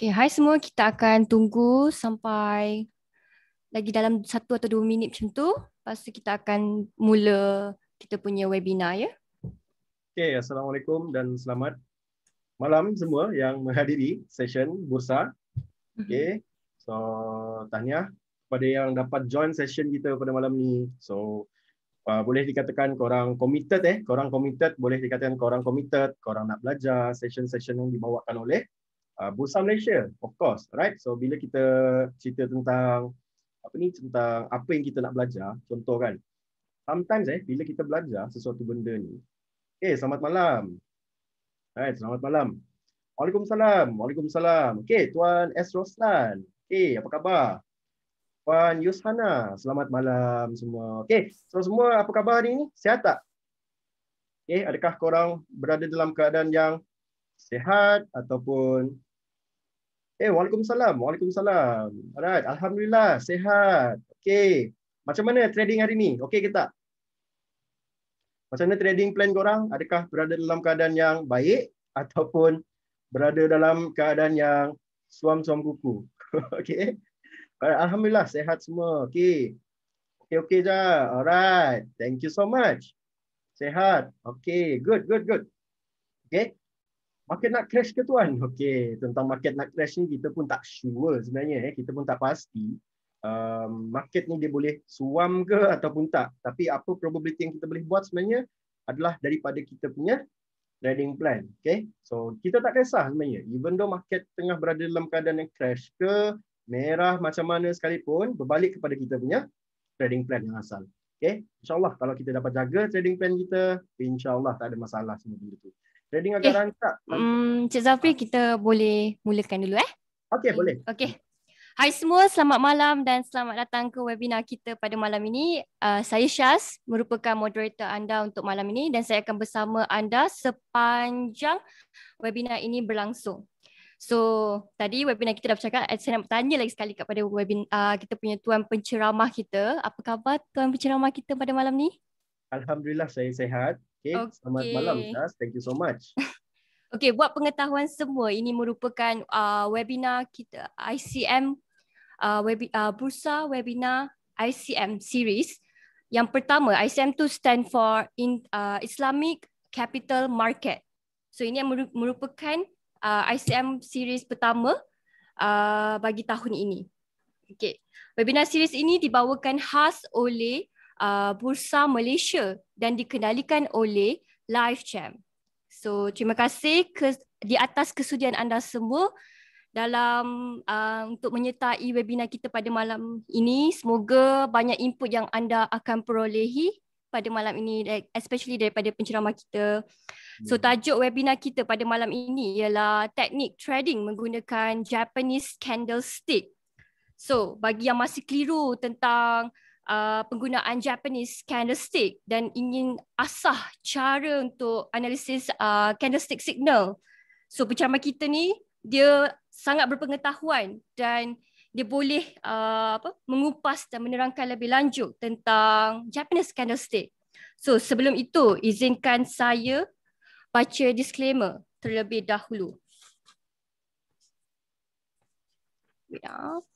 Okay, hai semua. Kita akan tunggu sampai lagi dalam satu atau dua minit macam tu. Lepas tu kita akan mula kita punya webinar ya. Okay, Assalamualaikum dan selamat malam semua yang menghadiri session bursa. Mhm. Okay, so tanya kepada yang dapat join session kita pada malam ni. So, Uh, boleh dikatakan korang committed eh korang committed boleh dikatakan korang committed korang nak belajar session-session yang dibawakan oleh Uh, Bursa Malaysia, of course, right? So bila kita cerita tentang apa ni tentang apa yang kita nak belajar, contoh kan. Sometimes eh bila kita belajar sesuatu benda ni, okay, eh, selamat malam. Right, selamat malam. Waalaikumsalam. Waalaikumsalam. Okay, tuan S Roslan. Okay, apa khabar? Tuan Yushana, selamat malam semua. Okay, so semua apa khabar hari ini? Sihat tak? Okay, adakah korang berada dalam keadaan yang sehat ataupun Eh, Waalaikumsalam. Waalaikumsalam. Alright. Alhamdulillah. Sehat. Okay. Macam mana trading hari ni? Okay ke tak? Macam mana trading plan korang? Adakah berada dalam keadaan yang baik? Ataupun berada dalam keadaan yang suam-suam kuku? okay. Alhamdulillah. Sehat semua. Okay. Okay, okay je. Alright. Thank you so much. Sehat. Okay. Good, good, good. Okay market nak crash ke tuan? okay. tentang market nak crash ni kita pun tak sure sebenarnya eh. Kita pun tak pasti um, market ni dia boleh suam ke ataupun tak. Tapi apa probability yang kita boleh buat sebenarnya adalah daripada kita punya trading plan. okay. So kita tak kisah sebenarnya. Even though market tengah berada dalam keadaan yang crash ke merah macam mana sekalipun berbalik kepada kita punya trading plan yang asal. okay? Insyaallah kalau kita dapat jaga trading plan kita, insyaallah tak ada masalah semua benda tu. Trading agak eh, rancak. Um, mm, Cik Zafri, kita boleh mulakan dulu eh. Okey, boleh. Okey. Hai semua, selamat malam dan selamat datang ke webinar kita pada malam ini. Uh, saya Syaz, merupakan moderator anda untuk malam ini dan saya akan bersama anda sepanjang webinar ini berlangsung. So, tadi webinar kita dah bercakap, eh, saya nak tanya lagi sekali kepada webinar uh, kita punya tuan penceramah kita. Apa khabar tuan penceramah kita pada malam ni? Alhamdulillah saya sehat. Okay. okay. Selamat malam, Syaz. Thank you so much. okay, buat pengetahuan semua, ini merupakan uh, webinar kita ICM, uh, webi, uh, Bursa Webinar ICM Series. Yang pertama, ICM tu stand for in, uh, Islamic Capital Market. So, ini merupakan uh, ICM Series pertama uh, bagi tahun ini. Okay. Webinar series ini dibawakan khas oleh uh, Bursa Malaysia dan dikendalikan oleh Live Champ. So terima kasih ke, di atas kesudian anda semua dalam uh, untuk menyertai webinar kita pada malam ini. Semoga banyak input yang anda akan perolehi pada malam ini eh, especially daripada penceramah kita. So hmm. tajuk webinar kita pada malam ini ialah teknik trading menggunakan Japanese candlestick. So bagi yang masih keliru tentang uh, penggunaan Japanese candlestick dan ingin asah cara untuk analisis uh, candlestick signal. So pencerama kita ni dia sangat berpengetahuan dan dia boleh uh, apa mengupas dan menerangkan lebih lanjut tentang Japanese candlestick. So sebelum itu izinkan saya baca disclaimer terlebih dahulu. Ya. up.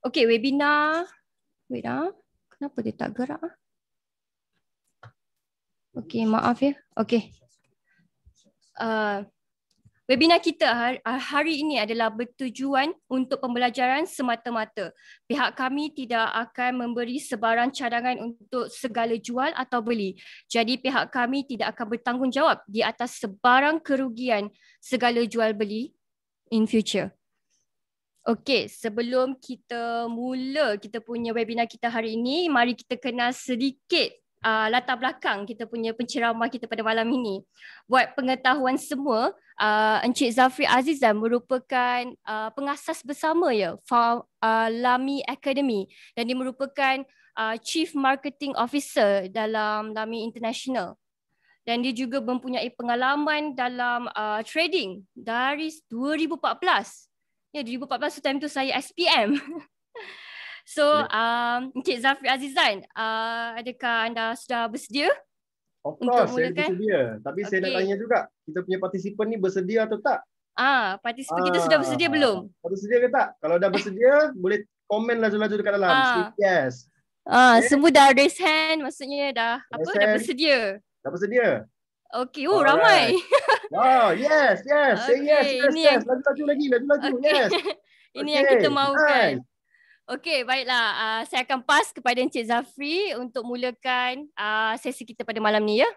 Okay, webinar. Wait ah. Kenapa dia tak gerak? Ah? Okay, maaf ya. Okay. Uh, webinar kita ah, hari ini adalah bertujuan untuk pembelajaran semata-mata. Pihak kami tidak akan memberi sebarang cadangan untuk segala jual atau beli. Jadi pihak kami tidak akan bertanggungjawab di atas sebarang kerugian segala jual beli in future. Okey, sebelum kita mula kita punya webinar kita hari ini, mari kita kenal sedikit uh, latar belakang kita punya penceramah kita pada malam ini. Buat pengetahuan semua, uh, Encik Zafri Azizan merupakan uh, pengasas bersama ya, Farm, uh, Lami Academy dan dia merupakan uh, Chief Marketing Officer dalam Lami International. Dan dia juga mempunyai pengalaman dalam uh, trading dari 2014 Ya, yeah, 2014 so time tu saya SPM. so, um, Encik Zafri Azizan, uh, adakah anda sudah bersedia? Of course, untuk saya bersedia. Tapi okay. saya nak tanya juga, kita punya partisipan ni bersedia atau tak? Ah, partisipan ah, kita sudah bersedia ah, belum? Bersedia ke tak? Kalau dah bersedia, boleh komen lah laju-laju dekat dalam. Ah. yes. Ah, okay. semua dah raise hand, maksudnya dah apa? Dah bersedia. Dah bersedia. Okay, oh Alright. ramai. Oh, yes, yes. Okay. Say yes, yes, Ini yes. Laju-laju yang... lagi, laju-laju. Okay. Yes. Ini okay. yang kita mahukan. Okay baiklah. Uh, saya akan pas kepada Encik Zafri untuk mulakan uh, sesi kita pada malam ni ya.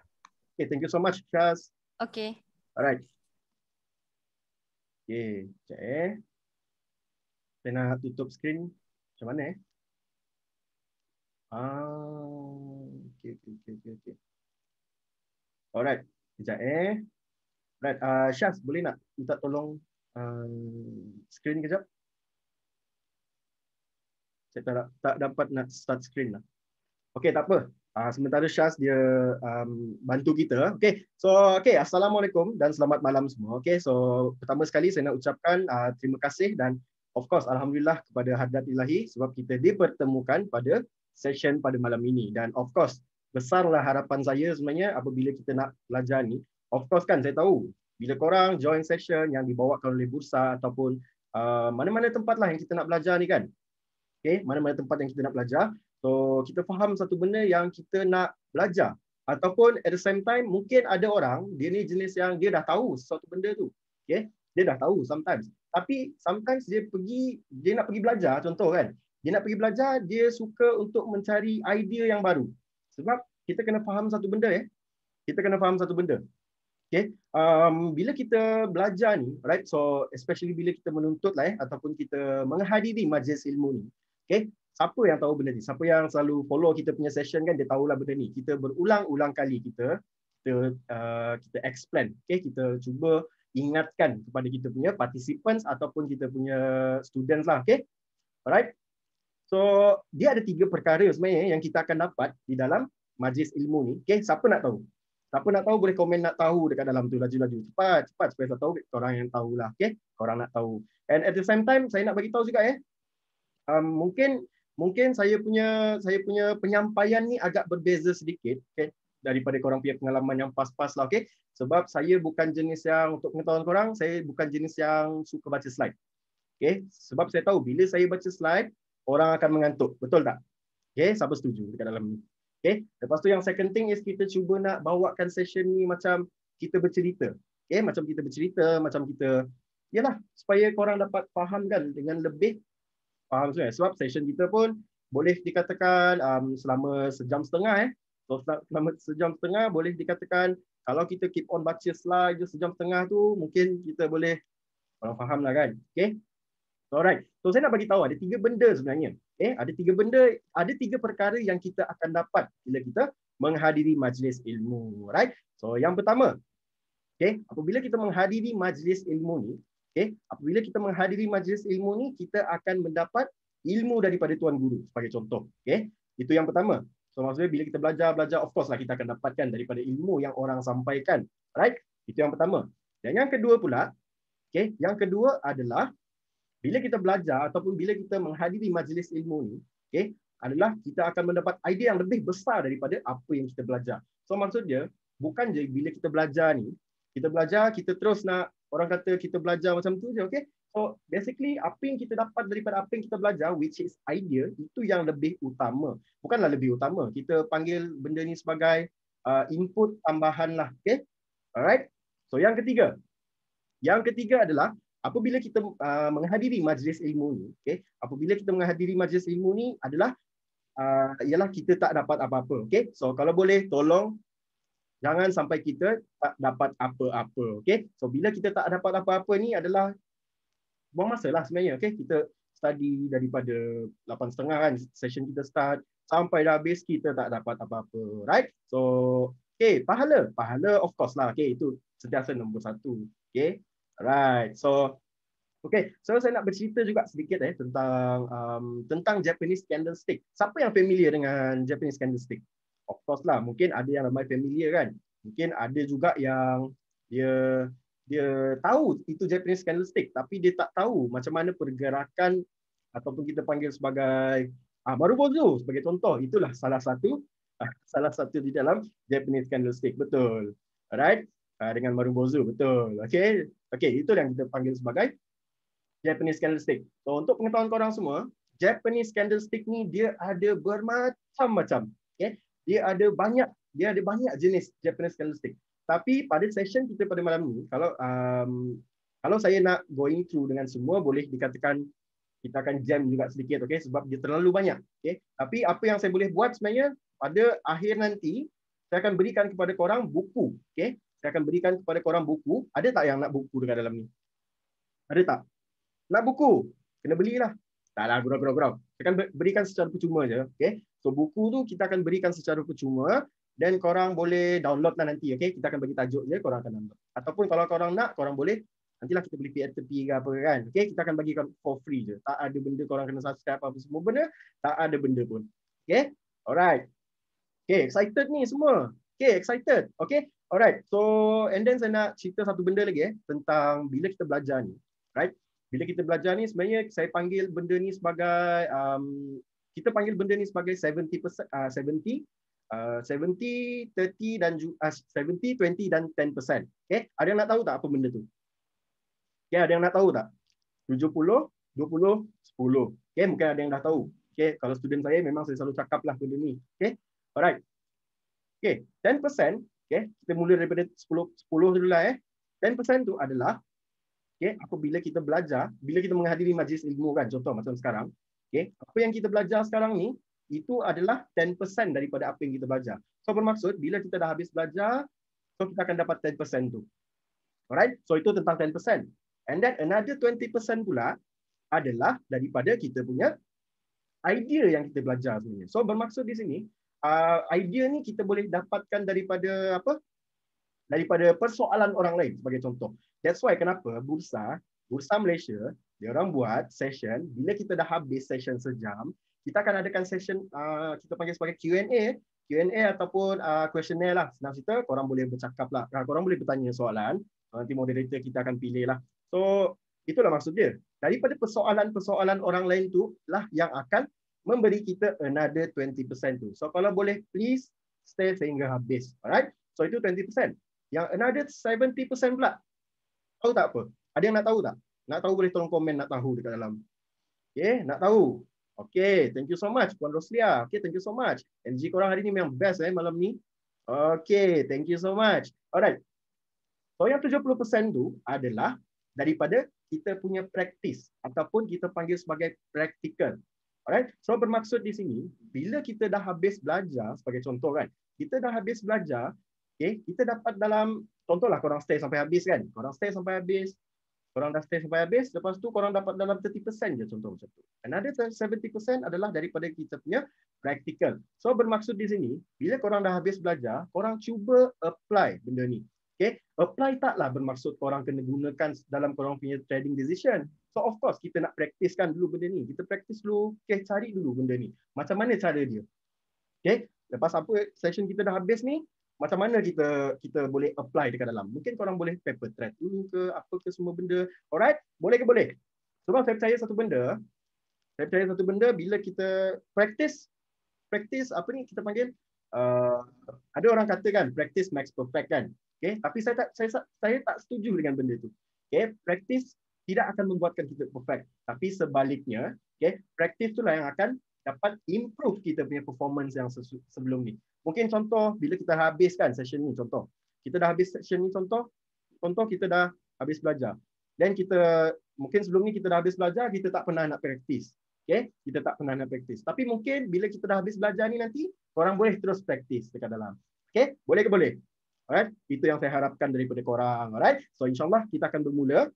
Okay, thank you so much, Charles. Okay. Alright. Okay, sekejap eh. Saya nak tutup skrin. Macam mana eh? Ah, okay, okay, okay, okay. Alright, sekejap eh. Right, uh, Syaz boleh nak minta tolong uh, screen kejap? Saya tak, tak dapat nak start screen lah. Okay, tak apa. Uh, sementara Syaz dia um, bantu kita. Okay, so okay, assalamualaikum dan selamat malam semua. Okay, so pertama sekali saya nak ucapkan uh, terima kasih dan of course alhamdulillah kepada Hadrat Ilahi sebab kita dipertemukan pada session pada malam ini dan of course besarlah harapan saya sebenarnya apabila kita nak belajar ni of course kan saya tahu bila korang join session yang dibawa kalau oleh bursa ataupun uh, mana-mana tempat lah yang kita nak belajar ni kan. Okay, mana-mana tempat yang kita nak belajar. So kita faham satu benda yang kita nak belajar. Ataupun at the same time mungkin ada orang dia ni jenis yang dia dah tahu satu benda tu. Okay, dia dah tahu sometimes. Tapi sometimes dia pergi dia nak pergi belajar contoh kan. Dia nak pergi belajar dia suka untuk mencari idea yang baru. Sebab kita kena faham satu benda ya. Eh? Kita kena faham satu benda. Okay. Um, bila kita belajar ni, right? So especially bila kita menuntut lah, eh, ataupun kita menghadiri majlis ilmu ni. Okay. Siapa yang tahu benda ni? Siapa yang selalu follow kita punya session kan, dia tahulah benda ni. Kita berulang-ulang kali kita kita, uh, kita explain. Okay. Kita cuba ingatkan kepada kita punya participants ataupun kita punya students lah. Okay. Alright. So dia ada tiga perkara sebenarnya yang kita akan dapat di dalam majlis ilmu ni. Okay. Siapa nak tahu? Tak apa nak tahu boleh komen nak tahu dekat dalam tu laju-laju cepat cepat supaya saya tahu orang yang tahulah okey orang nak tahu and at the same time saya nak bagi tahu juga eh um, mungkin mungkin saya punya saya punya penyampaian ni agak berbeza sedikit okey daripada orang punya pengalaman yang pas-pas lah okey sebab saya bukan jenis yang untuk pengetahuan orang saya bukan jenis yang suka baca slide okey sebab saya tahu bila saya baca slide orang akan mengantuk betul tak okey siapa setuju dekat dalam ni Okay. Lepas tu yang second thing is kita cuba nak bawakan session ni macam kita bercerita. Okay. Macam kita bercerita, macam kita... Yalah, supaya korang dapat faham kan dengan lebih faham sebenarnya. Sebab session kita pun boleh dikatakan um, selama sejam setengah. Eh. So, selama sejam setengah boleh dikatakan kalau kita keep on baca slide je sejam setengah tu, mungkin kita boleh uh, faham lah kan. Okay. Alright. So saya nak bagi tahu ada tiga benda sebenarnya. Okay. Eh, ada tiga benda, ada tiga perkara yang kita akan dapat bila kita menghadiri majlis ilmu. right? So yang pertama, okay, apabila kita menghadiri majlis ilmu ni, okay, apabila kita menghadiri majlis ilmu ni, kita akan mendapat ilmu daripada tuan guru sebagai contoh. Okay. Itu yang pertama. So maksudnya bila kita belajar, belajar of course lah kita akan dapatkan daripada ilmu yang orang sampaikan. right? Itu yang pertama. Dan yang kedua pula, okay, yang kedua adalah bila kita belajar ataupun bila kita menghadiri majlis ilmu ni okay, adalah kita akan mendapat idea yang lebih besar daripada apa yang kita belajar so maksudnya bukan je bila kita belajar ni kita belajar kita terus nak orang kata kita belajar macam tu je okay? so basically apa yang kita dapat daripada apa yang kita belajar which is idea itu yang lebih utama bukanlah lebih utama kita panggil benda ni sebagai uh, input tambahan lah okay? alright so yang ketiga yang ketiga adalah apabila kita uh, menghadiri majlis ilmu ni okey apabila kita menghadiri majlis ilmu ni adalah uh, ialah kita tak dapat apa-apa okey so kalau boleh tolong jangan sampai kita tak dapat apa-apa okey so bila kita tak dapat apa-apa ni adalah buang masalah sebenarnya okey kita study daripada 8.30 kan session kita start sampai dah habis kita tak dapat apa-apa right so okey pahala pahala of course lah okey itu sentiasa nombor satu okey Right. So okay, so saya nak bercerita juga sedikit eh tentang um, tentang Japanese candlestick. Siapa yang familiar dengan Japanese candlestick? Of course lah, mungkin ada yang ramai familiar kan. Mungkin ada juga yang dia dia tahu itu Japanese candlestick tapi dia tak tahu macam mana pergerakan ataupun kita panggil sebagai ah baru bozo sebagai contoh itulah salah satu salah satu di dalam Japanese candlestick betul alright Ah, dengan marung bozu betul. Okey. Okey, itu yang kita panggil sebagai Japanese candlestick. So untuk pengetahuan korang semua, Japanese candlestick ni dia ada bermacam-macam. Okey. Dia ada banyak, dia ada banyak jenis Japanese candlestick. Tapi pada session kita pada malam ni, kalau um, kalau saya nak going through dengan semua boleh dikatakan kita akan jam juga sedikit okey sebab dia terlalu banyak. Okey. Tapi apa yang saya boleh buat sebenarnya pada akhir nanti saya akan berikan kepada korang buku okey saya akan berikan kepada korang buku. Ada tak yang nak buku dengan dalam ni? Ada tak? Nak buku? Kena belilah. Taklah, gurau, gurau, gurau. Saya akan berikan secara percuma je. Okay? So, buku tu kita akan berikan secara percuma. Dan korang boleh download lah nanti. Okay? Kita akan bagi tajuk je, korang akan download. Ataupun kalau korang nak, korang boleh. Nantilah kita beli PR tepi ke apa kan. Okay? Kita akan bagi for free je. Tak ada benda korang kena subscribe apa-apa semua benda. Tak ada benda pun. Okay? Alright. Okay, excited ni semua. Okay, excited. Okay, Alright, so and then saya nak cerita satu benda lagi eh, tentang bila kita belajar ni. Right? Bila kita belajar ni sebenarnya saya panggil benda ni sebagai um, kita panggil benda ni sebagai 70 uh, 70 uh, 70 30 dan uh, 70 20 dan 10%. okay? ada yang nak tahu tak apa benda tu? Okay, ada yang nak tahu tak? 70 20 10. okay? mungkin ada yang dah tahu. Okay, kalau student saya memang saya selalu cakaplah benda ni. okay? Alright. Okey, 10% okey kita mula daripada 10 10 dulu lah eh 10% tu adalah okey apabila kita belajar bila kita menghadiri majlis ilmu kan contoh macam sekarang okey apa yang kita belajar sekarang ni itu adalah 10% daripada apa yang kita belajar so bermaksud bila kita dah habis belajar so kita akan dapat 10% tu alright so itu tentang 10% and then another 20% pula adalah daripada kita punya idea yang kita belajar sebenarnya. So bermaksud di sini, uh, idea ni kita boleh dapatkan daripada apa? Daripada persoalan orang lain sebagai contoh. That's why kenapa bursa, bursa Malaysia, dia orang buat session bila kita dah habis session sejam, kita akan adakan session uh, kita panggil sebagai Q&A, Q&A ataupun uh, questionnaire lah. Senang kita, orang boleh bercakap lah. orang boleh bertanya soalan. Nanti moderator kita akan pilih lah. So, itulah maksud dia. Daripada persoalan-persoalan orang lain tu lah yang akan memberi kita another 20% tu. So kalau boleh please stay sehingga habis. Alright? So itu 20%. Yang another 70% pula. Tahu tak apa? Ada yang nak tahu tak? Nak tahu boleh tolong komen nak tahu dekat dalam. Okay, nak tahu. Okay, thank you so much Puan Roslia. Okay, thank you so much. Energy korang hari ni memang best eh malam ni. Okay, thank you so much. Alright. So yang 70% tu adalah daripada kita punya praktis ataupun kita panggil sebagai practical. Alright. So bermaksud di sini bila kita dah habis belajar sebagai contoh kan. Kita dah habis belajar, okey, kita dapat dalam contohlah orang stay sampai habis kan. orang stay sampai habis. orang dah stay sampai habis, lepas tu orang dapat dalam 30% je contoh macam tu. Another 70% adalah daripada kita punya practical. So bermaksud di sini bila orang dah habis belajar, orang cuba apply benda ni. Okay, apply taklah bermaksud orang kena gunakan dalam korang punya trading decision. So of course kita nak praktiskan dulu benda ni. Kita praktis dulu, okay, cari dulu benda ni. Macam mana cara dia? Okay, lepas apa session kita dah habis ni, macam mana kita kita boleh apply dekat dalam? Mungkin korang boleh paper trade dulu ke, apa ke semua benda. Alright, boleh ke boleh? Sebab saya percaya satu benda, saya percaya satu benda bila kita praktis, praktis apa ni kita panggil, uh, ada orang kata kan, practice makes perfect kan. Okay, tapi saya tak saya, saya tak setuju dengan benda itu. Okay, praktis tidak akan membuatkan kita perfect, tapi sebaliknya, okay, practice itulah yang akan dapat improve kita punya performance yang sebelum ni. Mungkin contoh bila kita habiskan session ni contoh. Kita dah habis session ni contoh. Contoh kita dah habis belajar. dan kita mungkin sebelum ni kita dah habis belajar, kita tak pernah nak praktis. Okay? Kita tak pernah nak praktis. Tapi mungkin bila kita dah habis belajar ni nanti, orang boleh terus praktis dekat dalam. Okay? Boleh ke boleh? Alright, itu yang saya harapkan daripada korang. Alright. So insyaallah kita akan bermula.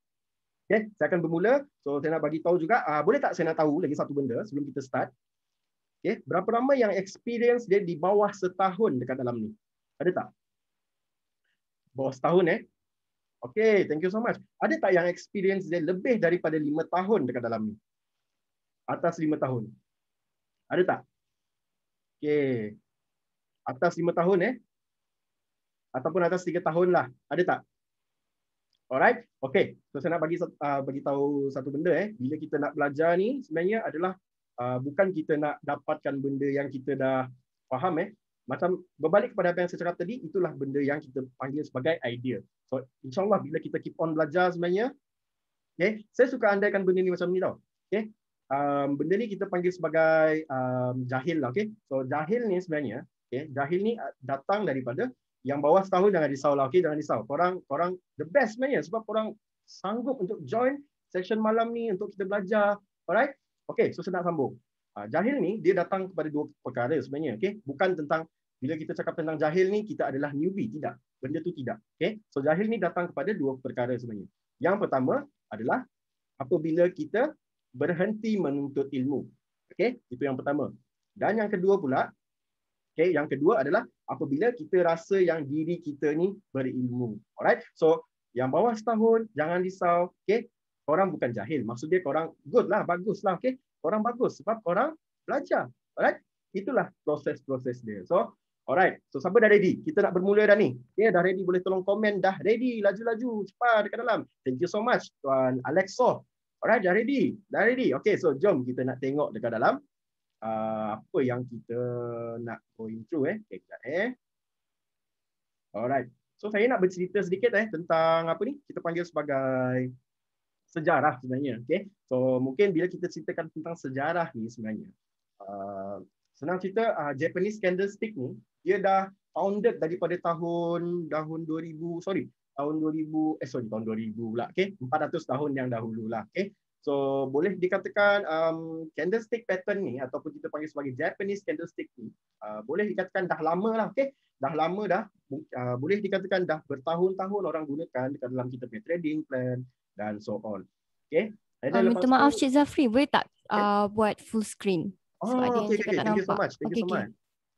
Okay, saya akan bermula. So saya nak bagi tahu juga, uh, boleh tak saya nak tahu lagi satu benda sebelum kita start? Okay, berapa ramai yang experience dia di bawah setahun dekat dalam ni? Ada tak? Bawah setahun eh? Okay, thank you so much. Ada tak yang experience dia lebih daripada lima tahun dekat dalam ni? Atas lima tahun. Ada tak? Okay. Atas lima tahun eh? ataupun atas 3 tahun lah. Ada tak? Alright. Okay. So saya nak bagi uh, bagi tahu satu benda eh. Bila kita nak belajar ni sebenarnya adalah uh, bukan kita nak dapatkan benda yang kita dah faham eh. Macam berbalik kepada apa yang saya cakap tadi, itulah benda yang kita panggil sebagai idea. So insyaAllah bila kita keep on belajar sebenarnya, okay, saya suka andaikan benda ni macam ni tau. Okay. Um, benda ni kita panggil sebagai um, jahil lah. Okay. So jahil ni sebenarnya, okay, jahil ni uh, datang daripada yang bawah setahun jangan risau lah okey jangan risau korang korang the best sebenarnya sebab korang sanggup untuk join session malam ni untuk kita belajar alright okey so saya nak sambung ah, jahil ni dia datang kepada dua perkara sebenarnya okey bukan tentang bila kita cakap tentang jahil ni kita adalah newbie tidak benda tu tidak okey so jahil ni datang kepada dua perkara sebenarnya yang pertama adalah apabila kita berhenti menuntut ilmu okey itu yang pertama dan yang kedua pula Okay, yang kedua adalah apabila kita rasa yang diri kita ni berilmu. Alright, so yang bawah setahun jangan risau. Okay, orang bukan jahil. maksud dia orang good lah, bagus lah. Okay, orang bagus sebab orang belajar. Alright, itulah proses-proses dia. So Alright, so siapa dah ready? Kita nak bermula dah ni. Okay, dah ready boleh tolong komen. Dah ready, laju-laju, cepat dekat dalam. Thank you so much, Tuan Alexo. Alright, dah ready. Dah ready. Okay, so jom kita nak tengok dekat dalam uh, apa yang kita nak go into eh. Okay, sekejap, eh. Alright. So saya nak bercerita sedikit eh tentang apa ni? Kita panggil sebagai sejarah sebenarnya. Okay. So mungkin bila kita ceritakan tentang sejarah ni sebenarnya. Uh, senang cerita uh, Japanese candlestick ni dia dah founded daripada tahun tahun 2000 sorry tahun 2000 eh sorry tahun 2000 pula okey 400 tahun yang dahulu lah okey So boleh dikatakan um, candlestick pattern ni ataupun kita panggil sebagai Japanese candlestick ni uh, boleh dikatakan dah lama lah, okay? Dah lama dah, uh, boleh dikatakan dah bertahun-tahun orang gunakan dekat dalam kita punya trading plan dan so on. Okay? Um, minta maaf Cik Zafri, boleh tak uh, okay. uh, buat full screen? Oh, okay, okay, okay. Thank nampak. you so much. Thank okay, you so okay. much.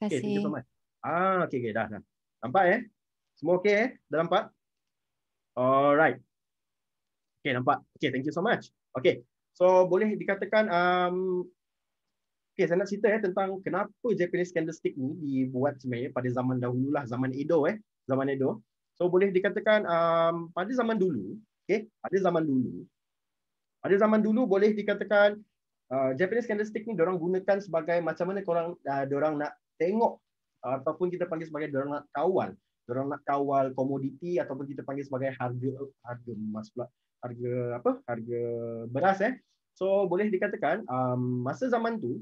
Okay, thank you so much. Ah, okay, okay, dah, dah. Nampak eh? Semua okay eh? Dah nampak? Alright. Okay, nampak. Okay, thank you so much. Okay. So boleh dikatakan um, okay, saya nak cerita eh, tentang kenapa Japanese candlestick ni dibuat sebenarnya pada zaman dahulu lah, zaman Edo eh, zaman Edo. So boleh dikatakan um, pada zaman dulu, okay, pada zaman dulu, pada zaman dulu boleh dikatakan uh, Japanese candlestick ni orang gunakan sebagai macam mana korang uh, orang nak tengok uh, ataupun kita panggil sebagai orang nak kawal, orang nak kawal komoditi ataupun kita panggil sebagai harga harga emas pula harga apa harga beras eh so boleh dikatakan um, masa zaman tu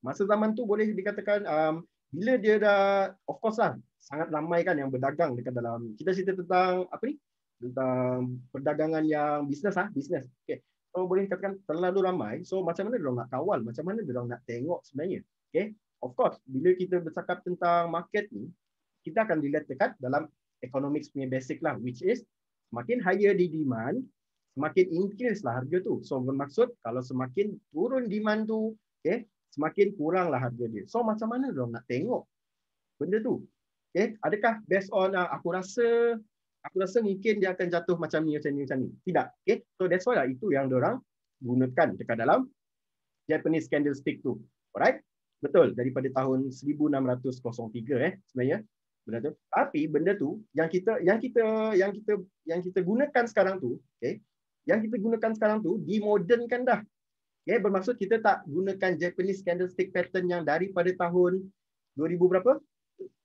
masa zaman tu boleh dikatakan um, bila dia dah of course lah sangat ramai kan yang berdagang dekat dalam kita cerita tentang apa ni tentang perdagangan yang bisnes ah bisnes okey so boleh katakan terlalu ramai so macam mana dia nak kawal macam mana dia nak tengok sebenarnya okey of course bila kita bercakap tentang market ni kita akan dilihat dekat dalam economics punya basic lah which is Semakin higher di demand, semakin increase lah harga tu. So bermaksud kalau semakin turun demand tu, okay, semakin kurang lah harga dia. So macam mana dong nak tengok benda tu? Okay, adakah based on uh, aku rasa aku rasa mungkin dia akan jatuh macam ni macam ni macam ni. Tidak. Okay. So that's why lah itu yang orang gunakan dekat dalam Japanese candlestick tu. Alright? Betul daripada tahun 1603 eh sebenarnya benda tu tapi benda tu yang kita yang kita yang kita yang kita gunakan sekarang tu okay? yang kita gunakan sekarang tu dimodernkan dah okay? bermaksud kita tak gunakan japanese candlestick pattern yang daripada tahun 2000 berapa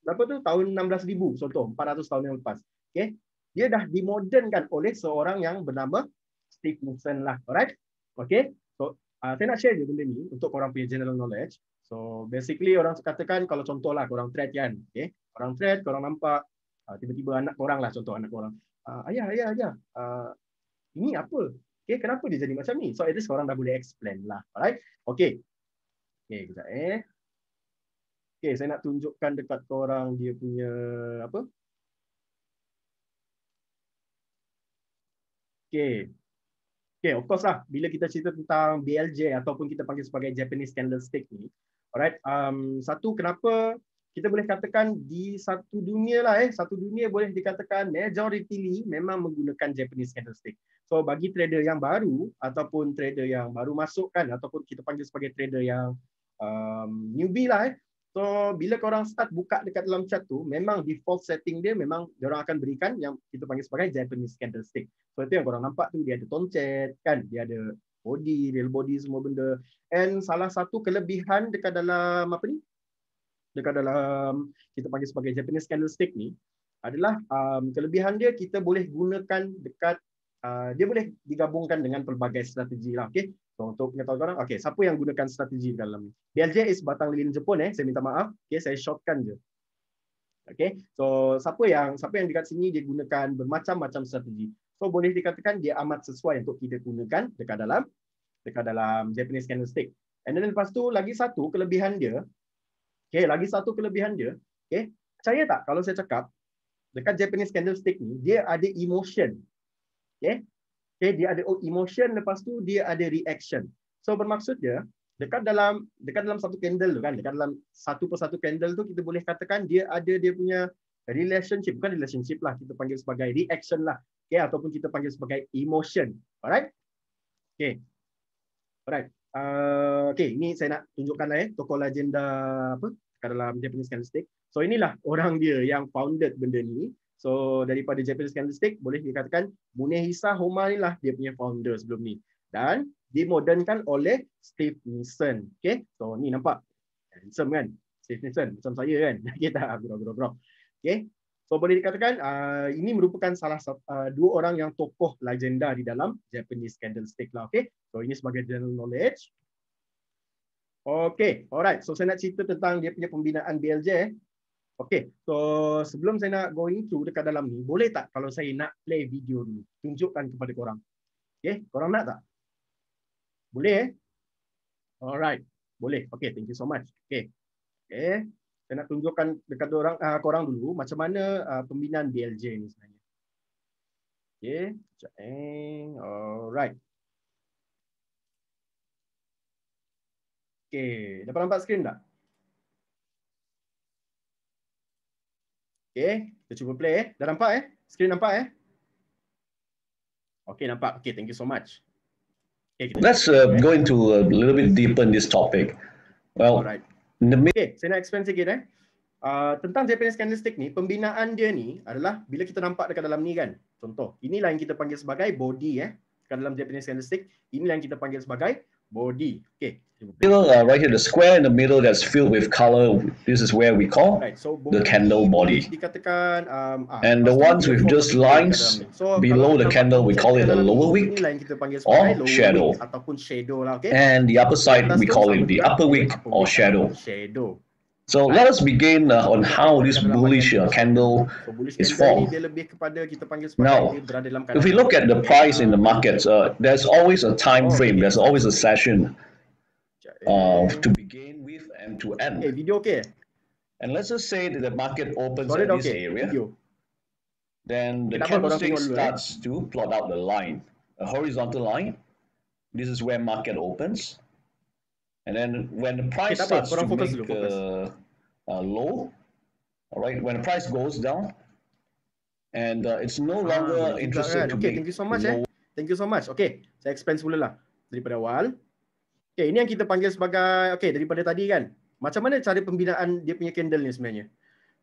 berapa tu tahun 16000 contoh 400 tahun yang lepas okay? dia dah dimodernkan oleh seorang yang bernama Steve Mason lah alright okay? so uh, saya nak share je benda ni untuk korang punya general knowledge so basically orang katakan kalau contohlah korang trade kan okay? orang thread, orang nampak ah, tiba-tiba anak korang lah contoh anak orang. Ah, ayah, ayah, ayah. Ah, ini apa? Okay, kenapa dia jadi macam ni? So at least korang dah boleh explain lah. Alright? Okay. Okay, kejap eh. Okay, saya nak tunjukkan dekat orang dia punya apa? Okay. Okay, of course lah. Bila kita cerita tentang BLJ ataupun kita panggil sebagai Japanese Candlestick ni. Alright. Um, satu, kenapa kita boleh katakan di satu dunia lah eh satu dunia boleh dikatakan eh, majority ni memang menggunakan Japanese candlestick. So bagi trader yang baru ataupun trader yang baru masuk kan ataupun kita panggil sebagai trader yang um, newbie lah eh. So bila kau orang start buka dekat dalam chart tu memang default setting dia memang dia orang akan berikan yang kita panggil sebagai Japanese candlestick. So itu yang kau orang nampak tu dia ada toncet kan dia ada body real body semua benda and salah satu kelebihan dekat dalam apa ni dekat dalam kita panggil sebagai Japanese candlestick ni adalah um, kelebihan dia kita boleh gunakan dekat uh, dia boleh digabungkan dengan pelbagai strategi lah okey so, untuk pengetahuan orang okey siapa yang gunakan strategi dalam is batang lilin Jepun eh saya minta maaf okey saya shortkan je okey so siapa yang siapa yang dekat sini dia gunakan bermacam-macam strategi so boleh dikatakan dia amat sesuai untuk kita gunakan dekat dalam dekat dalam Japanese candlestick and then lepas tu lagi satu kelebihan dia Okay, lagi satu kelebihan dia. Okay, percaya tak kalau saya cakap dekat Japanese candlestick ni dia ada emotion. Okay, okay dia ada oh, emotion lepas tu dia ada reaction. So bermaksud dia dekat dalam dekat dalam satu candle tu kan dekat dalam satu persatu candle tu kita boleh katakan dia ada dia punya relationship bukan relationship lah kita panggil sebagai reaction lah okay ataupun kita panggil sebagai emotion alright okay alright Ah, okay, ini saya nak tunjukkan lah eh, tokoh legenda apa dalam Japanese candlestick. So inilah orang dia yang founded benda ni. So daripada Japanese candlestick boleh dikatakan Munehisa Homa ni lah dia punya founder sebelum ni. Dan dimodernkan oleh Steve Nissen. Okay, so ni nampak handsome kan? Steve Nissen, macam saya kan? Kita okay, gurau-gurau-gurau. Okay, So boleh dikatakan uh, ini merupakan salah uh, dua orang yang tokoh legenda di dalam Japanese candlestick lah. Okay. So ini sebagai general knowledge. Okay, alright. So saya nak cerita tentang dia punya pembinaan BLJ. Eh. Okay, so sebelum saya nak going through dekat dalam ni, boleh tak kalau saya nak play video ni, tunjukkan kepada korang. Okay, korang nak tak? Boleh eh? Alright, boleh. Okay, thank you so much. Okay. Okay saya nak tunjukkan dekat orang uh, ah, korang dulu macam mana uh, pembinaan BLJ ni sebenarnya. Okey, sekejap eh. Alright. Okey, dapat nampak skrin tak? Okey, kita cuba play eh. Dah nampak eh? Skrin nampak eh? Okey, nampak. Okey, thank you so much. Okay, Let's uh, go into a little bit deeper in this topic. Well, Alright. Okay, saya nak explain sikit eh. Uh, tentang Japanese candlestick ni, pembinaan dia ni adalah bila kita nampak dekat dalam ni kan. Contoh, inilah yang kita panggil sebagai body eh. Dekat dalam Japanese candlestick, inilah yang kita panggil sebagai body. Okay. Middle, uh, right here, the square in the middle that's filled with color. This is where we call right, so the candle body. Dikatakan, um, ah, and the ones with just lines so, below the candle, we call it the lower wick or shadow. shadow lah, okay? And the upper side, we call it the upper wick or shadow. shadow. So let us begin uh, on how this bullish uh, candle is formed. Now, if we look at the price in the markets, uh, there's always a time oh, frame, there's always a session uh, eh, to begin with and to end. Eh, and let's just say that the market opens at this area, then the candlestick starts eh? to plot out the line, a horizontal line. This is where market opens. And then when the price okay, starts to make dulu, uh, low, all right, when the price goes down, and uh, it's no ah, longer ah, interesting kan. to okay, thank you so much. Eh. Low. Eh. Thank you so much. Okay, saya expand semula lah daripada awal. Okay, ini yang kita panggil sebagai, okay, daripada tadi kan. Macam mana cara pembinaan dia punya candle ni sebenarnya?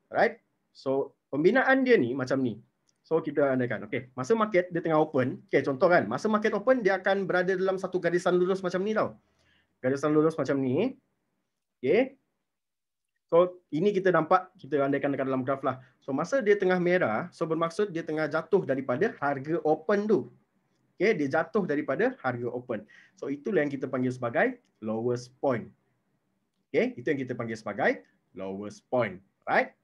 Right? So, pembinaan dia ni macam ni. So, kita andaikan. Okay, masa market dia tengah open. Okay, contoh kan. Masa market open, dia akan berada dalam satu garisan lurus macam ni tau garisan lurus macam ni. Okay. So ini kita nampak kita andaikan dekat dalam graf lah. So masa dia tengah merah, so bermaksud dia tengah jatuh daripada harga open tu. Okay, dia jatuh daripada harga open. So itulah yang kita panggil sebagai lowest point. Okay, itu yang kita panggil sebagai lowest point. Right?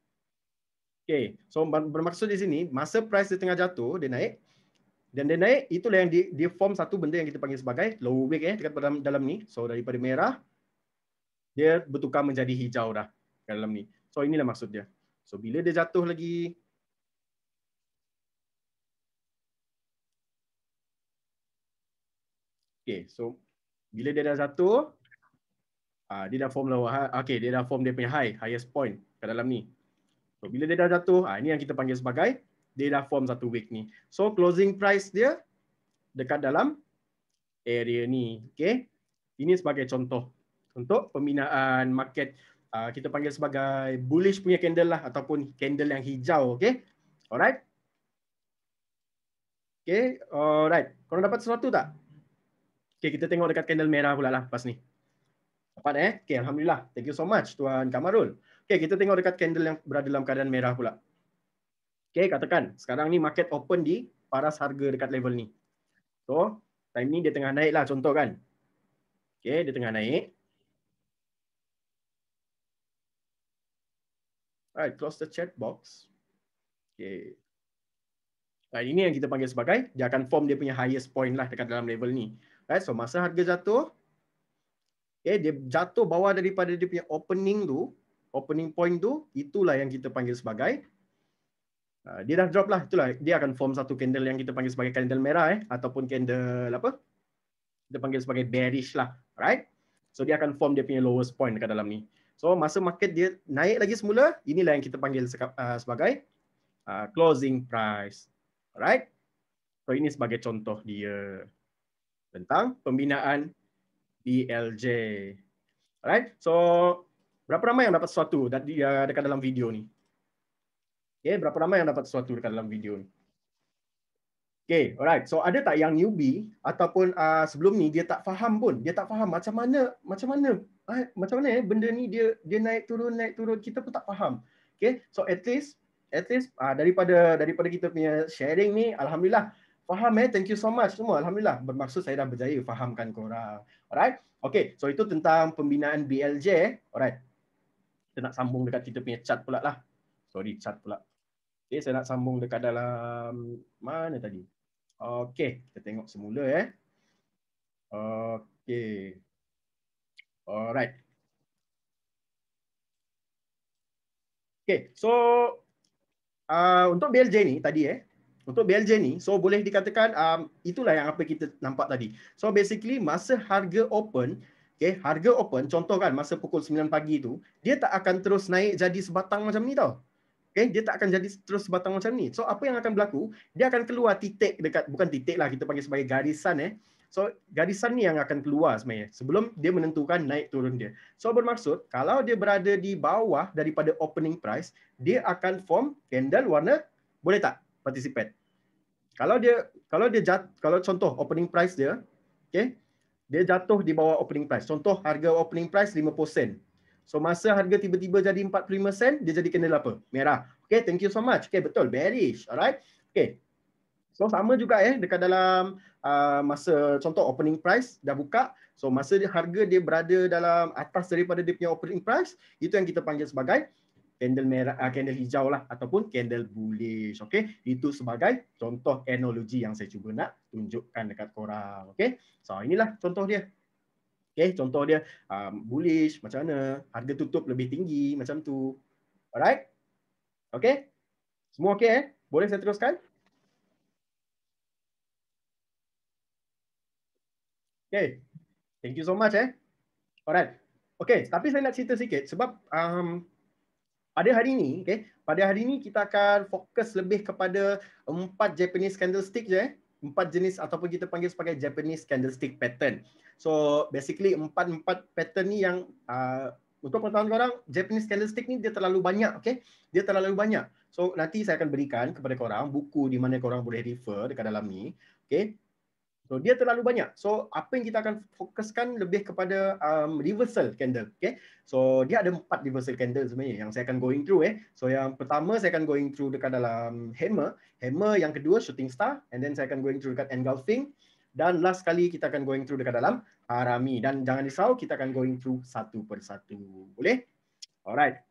Okay, so bermaksud di sini, masa price dia tengah jatuh, dia naik. Dan dia naik, itulah yang dia, dia form satu benda yang kita panggil sebagai low wake eh, dekat dalam, dalam ni. So daripada merah, dia bertukar menjadi hijau dah dalam ni. So inilah maksud dia. So bila dia jatuh lagi, Okay, so bila dia dah jatuh, ah, dia dah form low, okay, dia dah form dia punya high, highest point kat dalam ni. So bila dia dah jatuh, uh, ini yang kita panggil sebagai dia dah form satu week ni. So closing price dia dekat dalam area ni. Okay. Ini sebagai contoh untuk pembinaan market. Uh, kita panggil sebagai bullish punya candle lah ataupun candle yang hijau. Okay. Alright. Okay. Alright. Korang dapat sesuatu tak? Okay. Kita tengok dekat candle merah pula lah lepas ni. Dapat eh? Okay. Alhamdulillah. Thank you so much Tuan Kamarul. Okay. Kita tengok dekat candle yang berada dalam keadaan merah pula. Okay, katakan sekarang ni market open di paras harga dekat level ni. So, time ni dia tengah naik lah contoh kan. Okay, dia tengah naik. Alright, close the chat box. Okay. Right, ini yang kita panggil sebagai, dia akan form dia punya highest point lah dekat dalam level ni. Right, so masa harga jatuh, okay, dia jatuh bawah daripada dia punya opening tu, opening point tu, itulah yang kita panggil sebagai Ha, dia dah drop lah itulah dia akan form satu candle yang kita panggil sebagai candle merah eh ataupun candle apa kita panggil sebagai bearish lah right so dia akan form dia punya lowest point dekat dalam ni so masa market dia naik lagi semula inilah yang kita panggil ah, sebagai ah, closing price right so ini sebagai contoh dia tentang pembinaan BLJ right so berapa ramai yang dapat sesuatu dekat dalam video ni Okay, berapa ramai yang dapat sesuatu dekat dalam video ni? Okay, alright. So ada tak yang newbie ataupun uh, sebelum ni dia tak faham pun. Dia tak faham macam mana, macam mana, uh, macam mana eh, benda ni dia dia naik turun, naik turun. Kita pun tak faham. Okay, so at least, at least uh, daripada daripada kita punya sharing ni, Alhamdulillah. Faham eh, thank you so much semua. Alhamdulillah, bermaksud saya dah berjaya fahamkan korang. Alright, okay. So itu tentang pembinaan BLJ. Eh. Alright, kita nak sambung dekat kita punya chat pula lah. Sorry, chat pula. Okay, saya nak sambung dekat dalam mana tadi? Okey, kita tengok semula eh. Okey, Alright. Okey, so uh, untuk BLJ ni tadi eh, untuk BLJ ni, so boleh dikatakan um, itulah yang apa kita nampak tadi. So basically masa harga open, okay, harga open contoh kan masa pukul 9 pagi tu, dia tak akan terus naik jadi sebatang macam ni tau. Okay, dia tak akan jadi terus sebatang macam ni. So apa yang akan berlaku, dia akan keluar titik dekat, bukan titik lah kita panggil sebagai garisan eh. So garisan ni yang akan keluar sebenarnya sebelum dia menentukan naik turun dia. So bermaksud kalau dia berada di bawah daripada opening price, dia akan form candle warna boleh tak participate? Kalau dia kalau dia jat, kalau contoh opening price dia, okay, dia jatuh di bawah opening price. Contoh harga opening price 50 sen. So masa harga tiba-tiba jadi 45 sen, dia jadi candle apa? Merah. Okay, thank you so much. Okay, betul. Bearish. Alright. Okay. So sama juga eh dekat dalam uh, masa contoh opening price dah buka. So masa dia, harga dia berada dalam atas daripada dia punya opening price, itu yang kita panggil sebagai candle merah uh, candle hijau lah ataupun candle bullish. Okay. Itu sebagai contoh analogi yang saya cuba nak tunjukkan dekat korang. Okay. So inilah contoh dia. Okay, contoh dia um, bullish macam mana, harga tutup lebih tinggi macam tu. Alright? Okay? Semua okay eh? Boleh saya teruskan? Okay. Thank you so much eh. Alright. Okay, tapi saya nak cerita sikit sebab um, pada hari ni, okay, pada hari ni kita akan fokus lebih kepada empat Japanese candlestick je eh empat jenis ataupun kita panggil sebagai Japanese candlestick pattern. So basically empat-empat pattern ni yang uh, untuk pengetahuan korang, Japanese candlestick ni dia terlalu banyak. Okay? Dia terlalu banyak. So nanti saya akan berikan kepada korang buku di mana korang boleh refer dekat dalam ni. Okay? So dia terlalu banyak. So apa yang kita akan fokuskan lebih kepada um, reversal candle, okay? So dia ada empat reversal candle sebenarnya yang saya akan going through eh. So yang pertama saya akan going through dekat dalam hammer, hammer yang kedua shooting star and then saya akan going through dekat engulfing dan last kali kita akan going through dekat dalam harami dan jangan risau kita akan going through satu per satu. Boleh? Alright.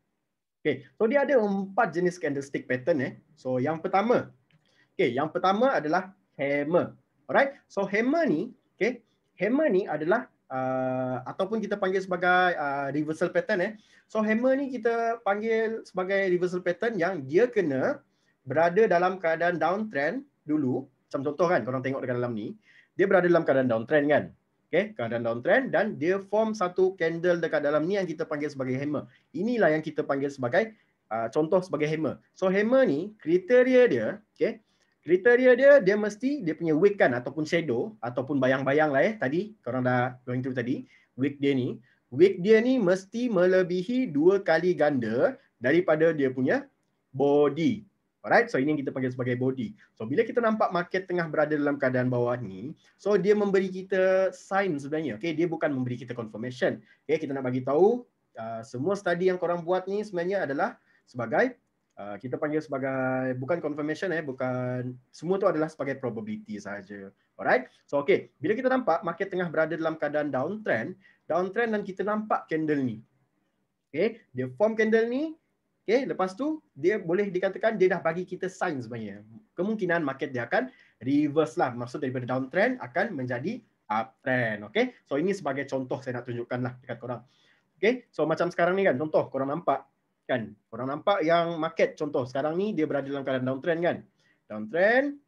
Okay, so dia ada empat jenis candlestick pattern eh. So yang pertama, okay, yang pertama adalah hammer. Alright, so hammer ni, okay, hammer ni adalah uh, ataupun kita panggil sebagai uh, reversal pattern. Eh. So hammer ni kita panggil sebagai reversal pattern yang dia kena berada dalam keadaan downtrend dulu. Macam contoh kan, korang tengok dekat dalam ni. Dia berada dalam keadaan downtrend kan? Okay, keadaan downtrend dan dia form satu candle dekat dalam ni yang kita panggil sebagai hammer. Inilah yang kita panggil sebagai uh, contoh sebagai hammer. So hammer ni, kriteria dia, okay, kriteria dia dia mesti dia punya wick kan ataupun shadow ataupun bayang-bayang lah eh tadi korang dah going through tadi wick dia ni wick dia ni mesti melebihi dua kali ganda daripada dia punya body alright so ini yang kita panggil sebagai body so bila kita nampak market tengah berada dalam keadaan bawah ni so dia memberi kita sign sebenarnya okay? dia bukan memberi kita confirmation okay? kita nak bagi tahu uh, semua study yang korang buat ni sebenarnya adalah sebagai Ah, kita panggil sebagai bukan confirmation eh bukan semua tu adalah sebagai probability saja alright so okay bila kita nampak market tengah berada dalam keadaan downtrend downtrend dan kita nampak candle ni okey dia form candle ni okey lepas tu dia boleh dikatakan dia dah bagi kita sign sebenarnya kemungkinan market dia akan reverse lah maksud daripada downtrend akan menjadi uptrend okey so ini sebagai contoh saya nak tunjukkanlah dekat korang okey so macam sekarang ni kan contoh korang nampak kan orang nampak yang market contoh sekarang ni dia berada dalam keadaan downtrend kan downtrend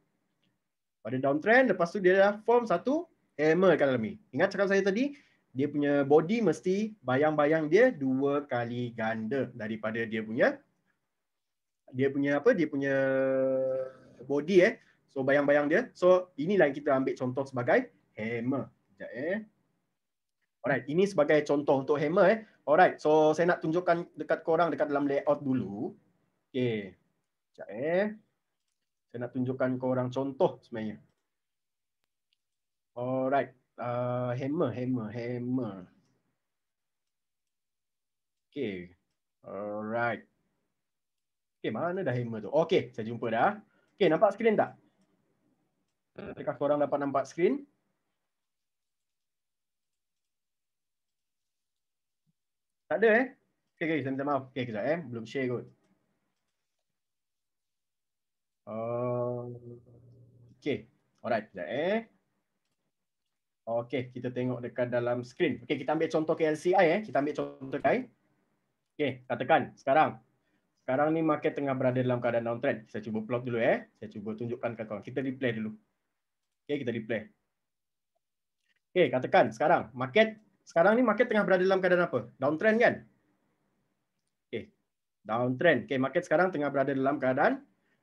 pada downtrend lepas tu dia dah form satu hammer kat dalam ni ingat cakap saya tadi dia punya body mesti bayang-bayang dia dua kali ganda daripada dia punya dia punya apa dia punya body eh so bayang-bayang dia so inilah yang kita ambil contoh sebagai hammer sekejap eh Alright, ini sebagai contoh untuk hammer eh. Alright, so saya nak tunjukkan dekat korang dekat dalam layout dulu. Okay. Sekejap eh. Saya nak tunjukkan korang contoh sebenarnya. Alright. Uh, hammer, hammer, hammer. Okay. Alright. Okay, mana dah hammer tu? Okay, saya jumpa dah. Okay, nampak skrin tak? Hmm. Adakah korang dapat nampak skrin? Tak ada eh. Okay, okay, saya minta maaf. Okay, kejap eh. Belum share kot. Uh, okay. Alright, kejap eh. Okay, kita tengok dekat dalam skrin. Okay, kita ambil contoh KLCI eh. Kita ambil contoh KLCI. Okay, katakan sekarang. Sekarang ni market tengah berada dalam keadaan downtrend. Saya cuba plot dulu eh. Saya cuba tunjukkan kepada kawan. Kita replay dulu. Okay, kita replay. Okay, katakan sekarang market sekarang ni market tengah berada dalam keadaan apa? Downtrend kan? Okay. Downtrend. Okay, market sekarang tengah berada dalam keadaan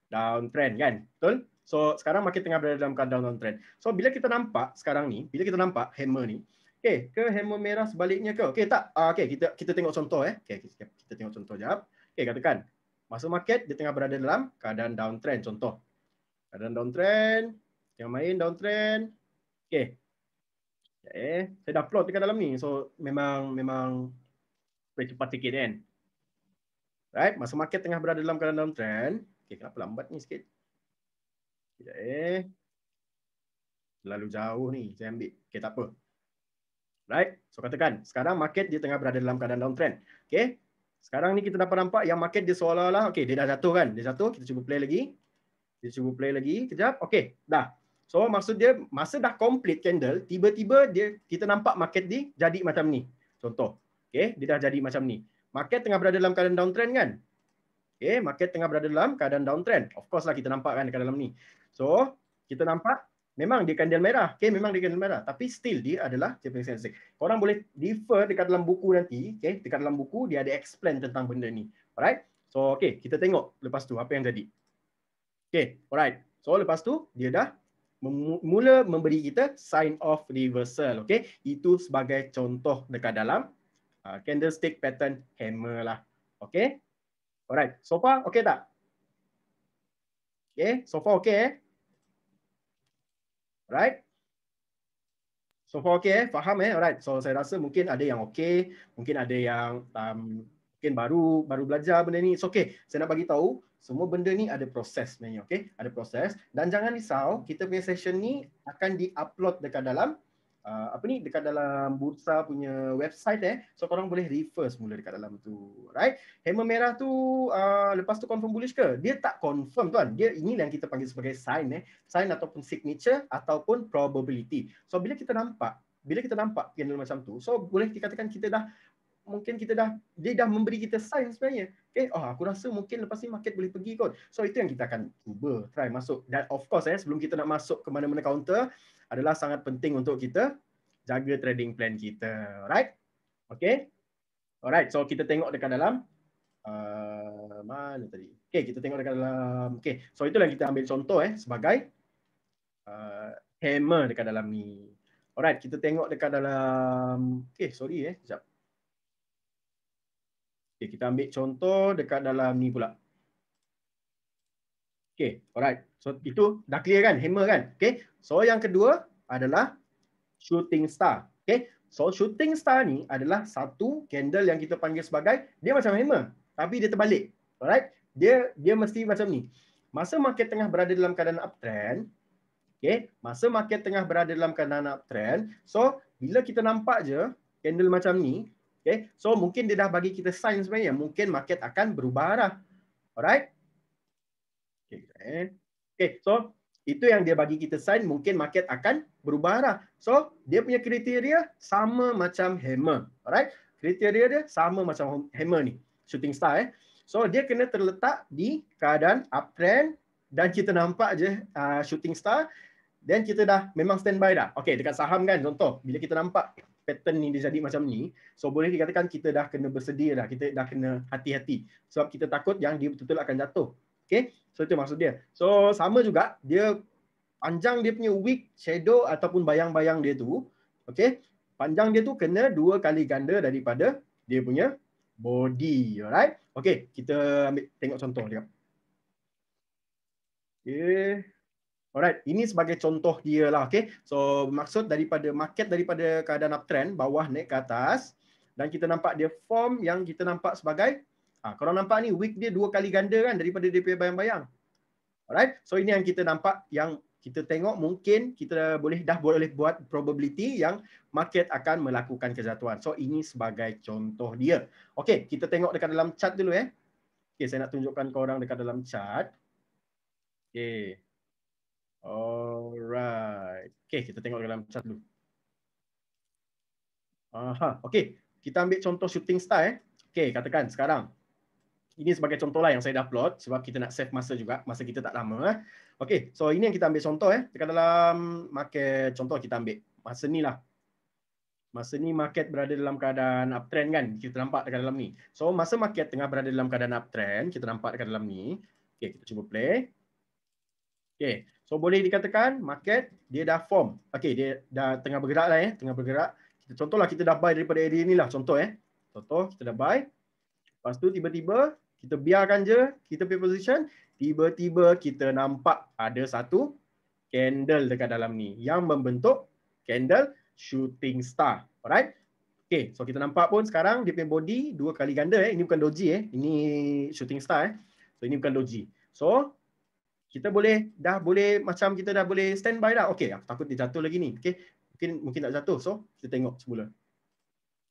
downtrend kan? Betul? So, sekarang market tengah berada dalam keadaan downtrend. So, bila kita nampak sekarang ni, bila kita nampak hammer ni, okay, ke hammer merah sebaliknya ke? Okay, tak. Uh, ah, okay, kita kita tengok contoh eh. Okay, kita kita tengok contoh jap. Okay, katakan. Masa market, dia tengah berada dalam keadaan downtrend. Contoh. Keadaan downtrend. Yang main downtrend. Okay. Eh, saya dah plot dekat dalam ni. So memang memang boleh cepat sikit kan. Right, masa market tengah berada dalam keadaan dalam trend. Okay, kenapa lambat ni sikit? Sekejap eh. Terlalu jauh ni saya ambil. Okay, tak apa. Right, so katakan sekarang market dia tengah berada dalam keadaan downtrend. Okay, sekarang ni kita dapat nampak yang market dia seolah-olah, okay, dia dah jatuh kan? Dia jatuh, kita cuba play lagi. Kita cuba play lagi, kejap. Okay, dah. So maksud dia masa dah complete candle, tiba-tiba dia kita nampak market ni jadi macam ni. Contoh. Okey, dia dah jadi macam ni. Market tengah berada dalam keadaan downtrend kan? Okey, market tengah berada dalam keadaan downtrend. Of course lah kita nampak kan dekat dalam ni. So, kita nampak memang dia candle merah. Okey, memang dia candle merah. Tapi still dia adalah chipping sensitive. Korang boleh refer dekat dalam buku nanti. Okey, dekat dalam buku dia ada explain tentang benda ni. Alright? So, okey, kita tengok lepas tu apa yang jadi. Okey, alright. So, lepas tu dia dah mula memberi kita sign of reversal. Okay? Itu sebagai contoh dekat dalam uh, candlestick pattern hammer lah. Okay? Alright. So far, okay tak? Okay? So far, okay eh? Alright? So far, okay eh? Faham eh? Alright. So, saya rasa mungkin ada yang okay. Mungkin ada yang um, mungkin baru baru belajar benda ni. It's okay. Saya nak bagi tahu semua benda ni ada proses sebenarnya, okey? Ada proses dan jangan risau, kita punya session ni akan diupload upload dekat dalam uh, apa ni? dekat dalam Bursa punya website eh. So korang boleh refer semula dekat dalam tu, right? Hammer merah tu uh, lepas tu confirm bullish ke? Dia tak confirm tuan. Dia ini yang kita panggil sebagai sign eh. Sign ataupun signature ataupun probability. So bila kita nampak bila kita nampak candle macam tu, so boleh dikatakan kita dah mungkin kita dah dia dah memberi kita sign sebenarnya. Okay, oh eh, ah, aku rasa mungkin lepas ni market boleh pergi kot. So itu yang kita akan cuba try masuk dan of course eh sebelum kita nak masuk ke mana-mana counter adalah sangat penting untuk kita jaga trading plan kita. Alright? Okay? Alright, so kita tengok dekat dalam uh, mana tadi? Okay, kita tengok dekat dalam. Okay, so itulah yang kita ambil contoh eh sebagai uh, hammer dekat dalam ni. Alright, kita tengok dekat dalam. Okay, sorry eh, sekejap. Okay, kita ambil contoh dekat dalam ni pula. Okay, alright. So, itu dah clear kan? Hammer kan? Okay. So, yang kedua adalah shooting star. Okay. So, shooting star ni adalah satu candle yang kita panggil sebagai dia macam hammer. Tapi dia terbalik. Alright. Dia dia mesti macam ni. Masa market tengah berada dalam keadaan uptrend, okay. masa market tengah berada dalam keadaan uptrend, so, bila kita nampak je candle macam ni, Okay. So mungkin dia dah bagi kita sign sebenarnya. Mungkin market akan berubah arah. Alright. Okay. Eh. okay. So itu yang dia bagi kita sign. Mungkin market akan berubah arah. So dia punya kriteria sama macam hammer. Alright. Kriteria dia sama macam hammer ni. Shooting star eh. So dia kena terletak di keadaan uptrend. Dan kita nampak je uh, shooting star. dan kita dah memang standby dah. Okay dekat saham kan contoh. Bila kita nampak pattern ni dia jadi macam ni so boleh dikatakan kita dah kena bersedia dah kita dah kena hati-hati sebab kita takut yang dia betul-betul akan jatuh okey so itu maksud dia so sama juga dia panjang dia punya weak shadow ataupun bayang-bayang dia tu okey panjang dia tu kena dua kali ganda daripada dia punya body alright okey kita ambil tengok contoh dia okey Alright, ini sebagai contoh dia lah. Okay. So, maksud daripada market, daripada keadaan uptrend, bawah naik ke atas. Dan kita nampak dia form yang kita nampak sebagai, ah, ha, korang nampak ni, week dia dua kali ganda kan daripada dia bayang-bayang. Alright, so ini yang kita nampak yang kita tengok mungkin kita boleh dah boleh buat probability yang market akan melakukan kejatuhan. So ini sebagai contoh dia. Okey, kita tengok dekat dalam chat dulu eh. Okey, saya nak tunjukkan kau orang dekat dalam chat. Okey. Alright. Okay, kita tengok dalam chat dulu. Aha, okay. Kita ambil contoh shooting star. Eh. Okay, katakan sekarang. Ini sebagai contoh lah yang saya dah plot sebab kita nak save masa juga. Masa kita tak lama. Eh. Okay, so ini yang kita ambil contoh. Eh. Dekat dalam market contoh kita ambil. Masa ni lah. Masa ni market berada dalam keadaan uptrend kan. Kita nampak dekat dalam ni. So masa market tengah berada dalam keadaan uptrend. Kita nampak dekat dalam ni. Okay, kita cuba play. Okay, So boleh dikatakan market dia dah form. okay dia dah tengah bergerak lah eh, tengah bergerak. Kita contohlah kita dah buy daripada area ni lah contoh eh. Contoh kita dah buy. Lepas tu tiba-tiba kita biarkan je kita pay position, tiba-tiba kita nampak ada satu candle dekat dalam ni yang membentuk candle shooting star. Alright? Okay, so kita nampak pun sekarang dia punya body dua kali ganda eh. Ini bukan doji eh. Ini shooting star eh. So ini bukan doji. So kita boleh dah boleh macam kita dah boleh standby dah. Okey, aku takut dia jatuh lagi ni. Okey. Mungkin mungkin tak jatuh. So, kita tengok semula.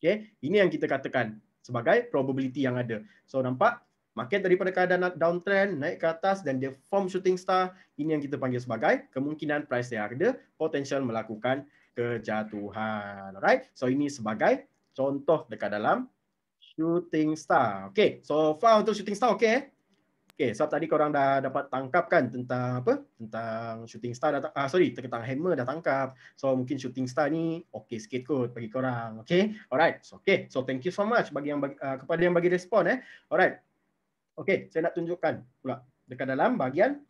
Okey, ini yang kita katakan sebagai probability yang ada. So, nampak market daripada keadaan downtrend naik ke atas dan dia form shooting star, ini yang kita panggil sebagai kemungkinan price dia ada potensial melakukan kejatuhan. Alright. So, ini sebagai contoh dekat dalam shooting star. Okey. So, far untuk shooting star okey eh? Okay, sebab tadi korang dah dapat tangkap kan tentang apa? Tentang shooting star dah ah, sorry, tentang hammer dah tangkap. So mungkin shooting star ni okey sikit kot bagi korang. Okay, alright. So, okay, so thank you so much bagi yang bagi, uh, kepada yang bagi respon eh. Alright. Okay, saya nak tunjukkan pula dekat dalam bahagian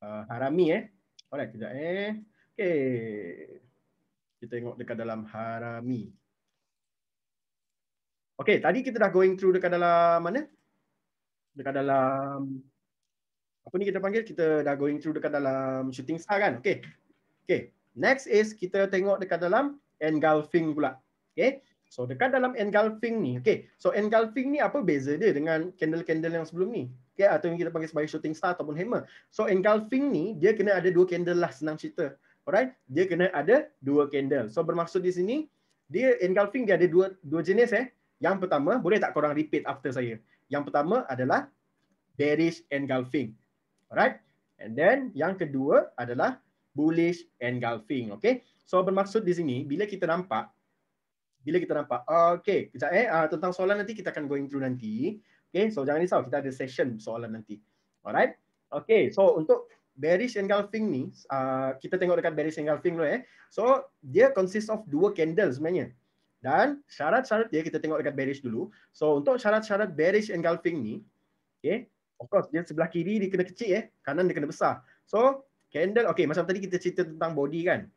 uh, harami eh. Alright, kejap eh. Okay. Kita tengok dekat dalam harami. Okay, tadi kita dah going through dekat dalam mana? dekat dalam apa ni kita panggil kita dah going through dekat dalam shooting star kan okey okey next is kita tengok dekat dalam engulfing pula okey so dekat dalam engulfing ni okey so engulfing ni apa beza dia dengan candle-candle yang sebelum ni okey atau yang kita panggil sebagai shooting star ataupun hammer so engulfing ni dia kena ada dua candle lah senang cerita alright dia kena ada dua candle so bermaksud di sini dia engulfing dia ada dua dua jenis eh yang pertama boleh tak korang repeat after saya yang pertama adalah bearish engulfing. Alright? And then yang kedua adalah bullish engulfing. Okay? So bermaksud di sini, bila kita nampak, bila kita nampak, okay, kejap eh, uh, tentang soalan nanti kita akan going through nanti. Okay? So jangan risau, kita ada session soalan nanti. Alright? Okay, so untuk bearish engulfing ni, uh, kita tengok dekat bearish engulfing dulu eh. So, dia consist of dua candle sebenarnya. Dan syarat-syarat dia kita tengok dekat bearish dulu. So untuk syarat-syarat bearish engulfing ni, okay, of course dia sebelah kiri dia kena kecil eh, kanan dia kena besar. So candle, okay, macam tadi kita cerita tentang body kan.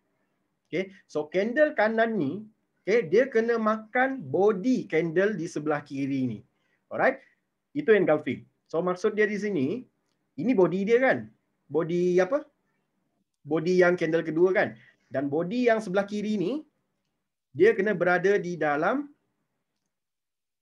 Okay, so candle kanan ni, okay, dia kena makan body candle di sebelah kiri ni. Alright, itu engulfing. So maksud dia di sini, ini body dia kan? Body apa? Body yang candle kedua kan? Dan body yang sebelah kiri ni, dia kena berada di dalam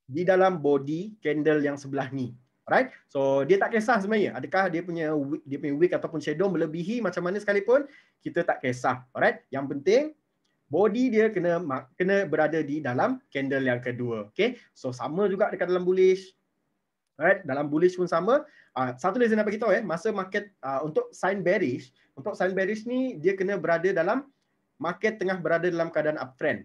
di dalam body candle yang sebelah ni right so dia tak kisah sebenarnya adakah dia punya dia punya wick ataupun shadow melebihi macam mana sekalipun kita tak kisah right yang penting body dia kena kena berada di dalam candle yang kedua okey so sama juga dekat dalam bullish right dalam bullish pun sama uh, satu lagi saya nak bagi tahu eh. masa market uh, untuk sign bearish untuk sign bearish ni dia kena berada dalam market tengah berada dalam keadaan uptrend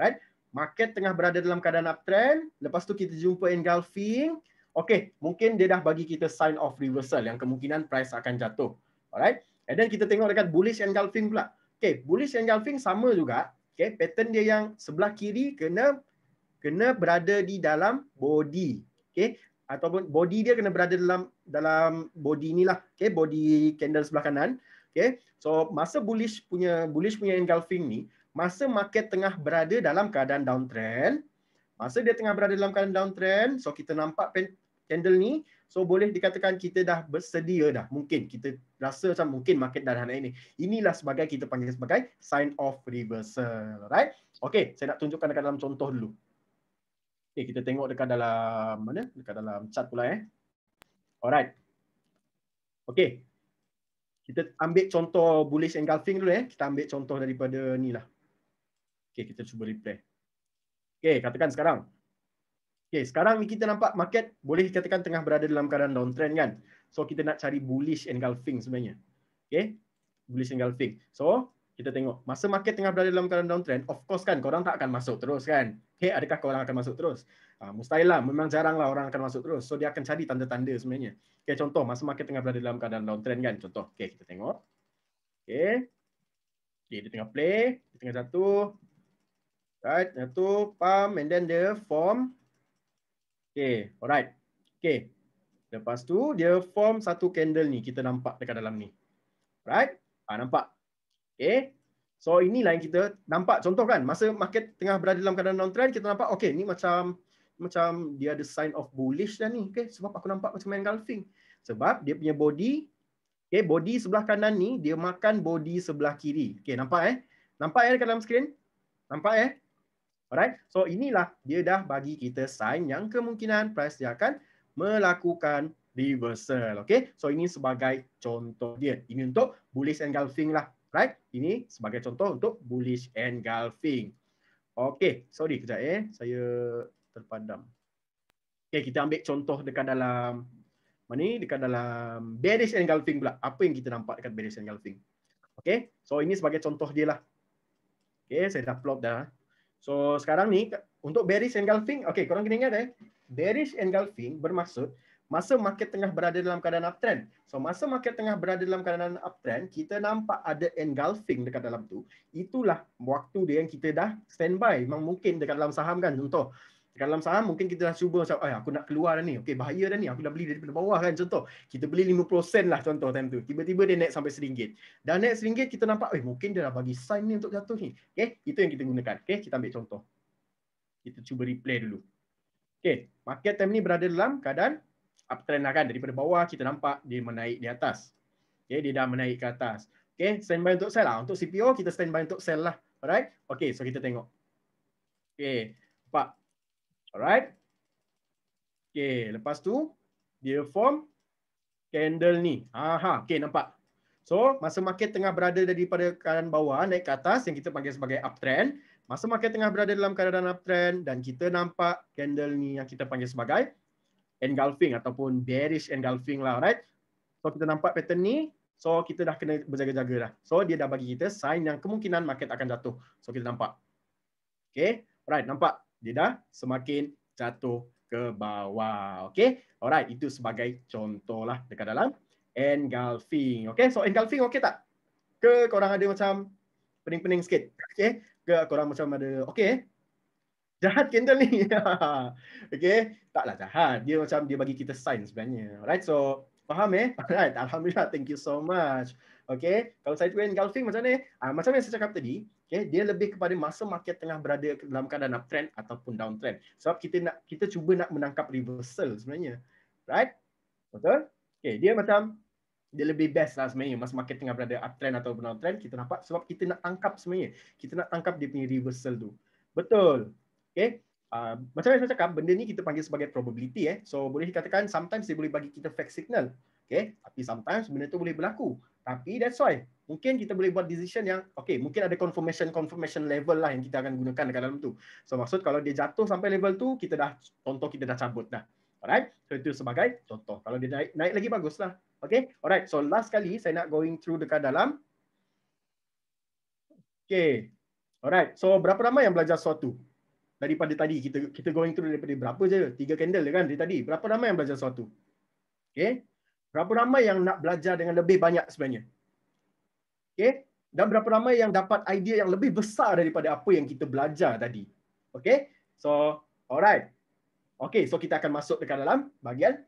right? Market tengah berada dalam keadaan uptrend. Lepas tu kita jumpa engulfing. Okay, mungkin dia dah bagi kita sign of reversal yang kemungkinan price akan jatuh. Alright? And then kita tengok dekat bullish engulfing pula. Okay, bullish engulfing sama juga. Okay, pattern dia yang sebelah kiri kena kena berada di dalam body. Okay, ataupun body dia kena berada dalam dalam body inilah. Okay, body candle sebelah kanan. Okay, so masa bullish punya bullish punya engulfing ni, masa market tengah berada dalam keadaan downtrend, masa dia tengah berada dalam keadaan downtrend, so kita nampak candle ni, so boleh dikatakan kita dah bersedia dah. Mungkin kita rasa macam mungkin market dah naik ni. Inilah sebagai kita panggil sebagai sign of reversal. Right? Okay, saya nak tunjukkan dekat dalam contoh dulu. Okay, kita tengok dekat dalam mana? Dekat dalam chat pula eh. Alright. Okay. Kita ambil contoh bullish engulfing dulu eh. Kita ambil contoh daripada ni lah. Okay, kita cuba reply. Okay, katakan sekarang. Okay, sekarang ni kita nampak market boleh dikatakan tengah berada dalam keadaan downtrend kan? So, kita nak cari bullish engulfing sebenarnya. Okay, bullish engulfing. So, kita tengok. Masa market tengah berada dalam keadaan downtrend, of course kan korang tak akan masuk terus kan? Okay, adakah korang akan masuk terus? Uh, mustahil lah. Memang jarang lah orang akan masuk terus. So, dia akan cari tanda-tanda sebenarnya. Okay, contoh. Masa market tengah berada dalam keadaan downtrend kan? Contoh. Okay, kita tengok. Okay. Okay, dia tengah play. Dia tengah jatuh right the two pump and then the form okay alright okay lepas tu dia form satu candle ni kita nampak dekat dalam ni right ah nampak okay so inilah yang kita nampak contoh kan masa market tengah berada dalam keadaan downtrend kita nampak okay ni macam macam dia ada sign of bullish dah ni okay sebab aku nampak macam engulfing sebab dia punya body okay body sebelah kanan ni dia makan body sebelah kiri okay nampak eh nampak eh dekat dalam skrin nampak eh Alright. So inilah dia dah bagi kita sign yang kemungkinan price dia akan melakukan reversal. Okay. So ini sebagai contoh dia. Ini untuk bullish engulfing lah. Right. Ini sebagai contoh untuk bullish engulfing. Okay. Sorry kejap eh. Saya terpadam. Okay. Kita ambil contoh dekat dalam mana ni? Dekat dalam bearish engulfing pula. Apa yang kita nampak dekat bearish engulfing. Okay. So ini sebagai contoh dia lah. Okay. Saya dah plot dah. So sekarang ni untuk bearish engulfing, okey korang kena ingat eh. Bearish engulfing bermaksud masa market tengah berada dalam keadaan uptrend. So masa market tengah berada dalam keadaan uptrend, kita nampak ada engulfing dekat dalam tu. Itulah waktu dia yang kita dah standby. Memang mungkin dekat dalam saham kan contoh dalam saham mungkin kita dah cuba macam aku nak keluar dah ni okey bahaya dah ni aku dah beli daripada bawah kan contoh kita beli 50 sen lah contoh time tu tiba-tiba dia naik sampai RM1 dah naik RM1 kita nampak eh mungkin dia dah bagi sign ni untuk jatuh ni okey itu yang kita gunakan okey kita ambil contoh kita cuba replay dulu okey market time ni berada dalam keadaan uptrend lah kan daripada bawah kita nampak dia menaik di atas okey dia dah menaik ke atas okey standby untuk sell lah untuk CPO kita standby untuk sell lah alright okey so kita tengok okey Pak, Alright. Okay, lepas tu dia form candle ni. Aha, okay nampak. So, masa market tengah berada daripada kanan bawah naik ke atas yang kita panggil sebagai uptrend. Masa market tengah berada dalam keadaan uptrend dan kita nampak candle ni yang kita panggil sebagai engulfing ataupun bearish engulfing lah, right? So, kita nampak pattern ni. So, kita dah kena berjaga-jaga dah. So, dia dah bagi kita sign yang kemungkinan market akan jatuh. So, kita nampak. Okay, right, nampak dia dah semakin jatuh ke bawah. Okay. Alright. Itu sebagai contohlah dekat dalam engulfing. Okay. So engulfing okay tak? Ke korang ada macam pening-pening sikit? Okay. Ke korang macam ada, okay. Jahat candle ni. okay. Taklah jahat. Dia macam dia bagi kita sign sebenarnya. Alright. So faham eh? Alright. Alhamdulillah. Thank you so much. Okay. Kalau saya tu engulfing macam ni? Uh, macam yang saya cakap tadi, Okay, dia lebih kepada masa market tengah berada dalam keadaan uptrend ataupun downtrend. Sebab kita nak kita cuba nak menangkap reversal sebenarnya. Right? Betul? Okay, dia macam dia lebih best lah sebenarnya masa market tengah berada uptrend atau downtrend kita nampak sebab kita nak tangkap sebenarnya. Kita nak tangkap dia punya reversal tu. Betul. Okay. Uh, macam yang saya cakap, benda ni kita panggil sebagai probability. Eh. So boleh dikatakan sometimes dia boleh bagi kita fact signal. Okay. Tapi sometimes benda tu boleh berlaku. Tapi that's why. Mungkin kita boleh buat decision yang, okay, mungkin ada confirmation-confirmation level lah yang kita akan gunakan dekat dalam tu. So, maksud kalau dia jatuh sampai level tu, kita dah, contoh kita dah cabut dah. Alright? So, itu sebagai contoh. Kalau dia naik, naik lagi bagus lah. Okay? Alright. So, last kali saya nak going through dekat dalam. Okay. Alright. So, berapa ramai yang belajar suatu? Daripada tadi, kita kita going through daripada berapa je? Tiga candle kan dari tadi. Berapa ramai yang belajar suatu? Okay? Berapa ramai yang nak belajar dengan lebih banyak sebenarnya? Okay? Dan berapa ramai yang dapat idea yang lebih besar daripada apa yang kita belajar tadi? Okay? So, alright. Okay, so kita akan masuk dekat dalam bahagian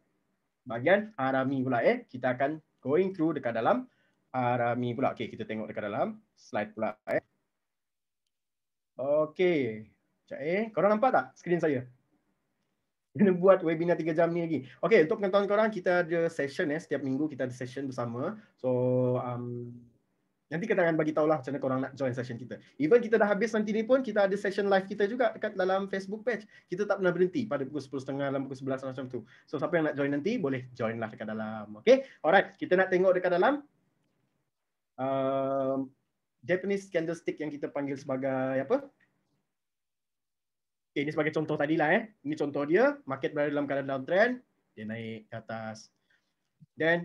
bahagian Arami pula eh. Kita akan going through dekat dalam Arami pula. Okay, kita tengok dekat dalam slide pula eh. Okay. Sekejap eh. Korang nampak tak skrin saya? kena buat webinar 3 jam ni lagi. Okay, untuk pengetahuan korang, kita ada session eh. Setiap minggu kita ada session bersama. So, um, nanti kita akan bagi tahu lah macam mana korang nak join session kita. Even kita dah habis nanti ni pun, kita ada session live kita juga dekat dalam Facebook page. Kita tak pernah berhenti pada pukul 10.30, dalam pukul 11 macam tu. So, siapa yang nak join nanti, boleh join lah dekat dalam. Okay, alright. Kita nak tengok dekat dalam. Um, Japanese candlestick yang kita panggil sebagai apa? Okay, eh, ini sebagai contoh tadi lah eh. Ini contoh dia, market berada dalam keadaan downtrend, dia naik ke atas. Then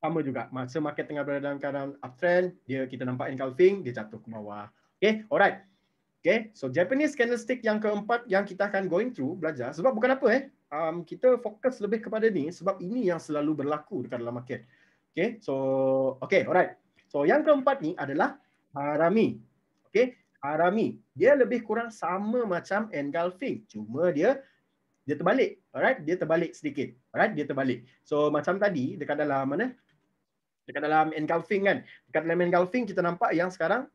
sama juga masa market tengah berada dalam keadaan uptrend, dia kita nampak engulfing, dia jatuh ke bawah. Okay, alright. Okay, so Japanese candlestick yang keempat yang kita akan going through belajar sebab bukan apa eh. Um, kita fokus lebih kepada ni sebab ini yang selalu berlaku dekat dalam market. Okay, so okay, alright. So yang keempat ni adalah harami. Okay, arami. Dia lebih kurang sama macam engulfing. Cuma dia dia terbalik. Alright, dia terbalik sedikit. Alright, dia terbalik. So macam tadi dekat dalam mana? Dekat dalam engulfing kan. Dekat dalam engulfing kita nampak yang sekarang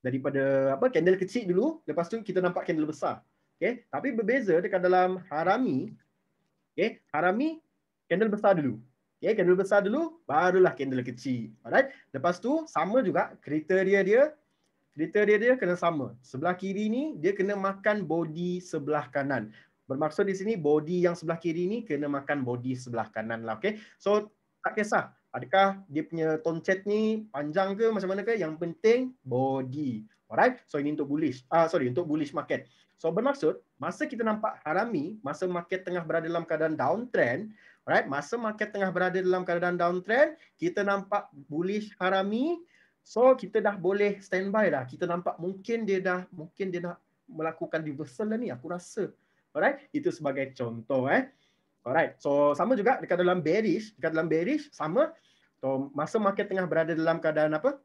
daripada apa candle kecil dulu, lepas tu kita nampak candle besar. Okey, tapi berbeza dekat dalam harami. Okey, harami candle besar dulu. Okey, candle besar dulu barulah candle kecil. Alright. Lepas tu sama juga kriteria dia dia dia kena sama. Sebelah kiri ni dia kena makan body sebelah kanan. Bermaksud di sini body yang sebelah kiri ni kena makan body sebelah kanan lah. Okay. So tak kisah adakah dia punya toncet ni panjang ke macam mana ke. Yang penting body. Alright. So ini untuk bullish. Ah uh, sorry untuk bullish market. So bermaksud masa kita nampak harami masa market tengah berada dalam keadaan downtrend. Alright. Masa market tengah berada dalam keadaan downtrend kita nampak bullish harami. So kita dah boleh standby dah. Kita nampak mungkin dia dah mungkin dia nak melakukan reversal lah ni aku rasa. Alright? Itu sebagai contoh eh. Alright. So sama juga dekat dalam bearish, dekat dalam bearish sama. So masa market tengah berada dalam keadaan apa?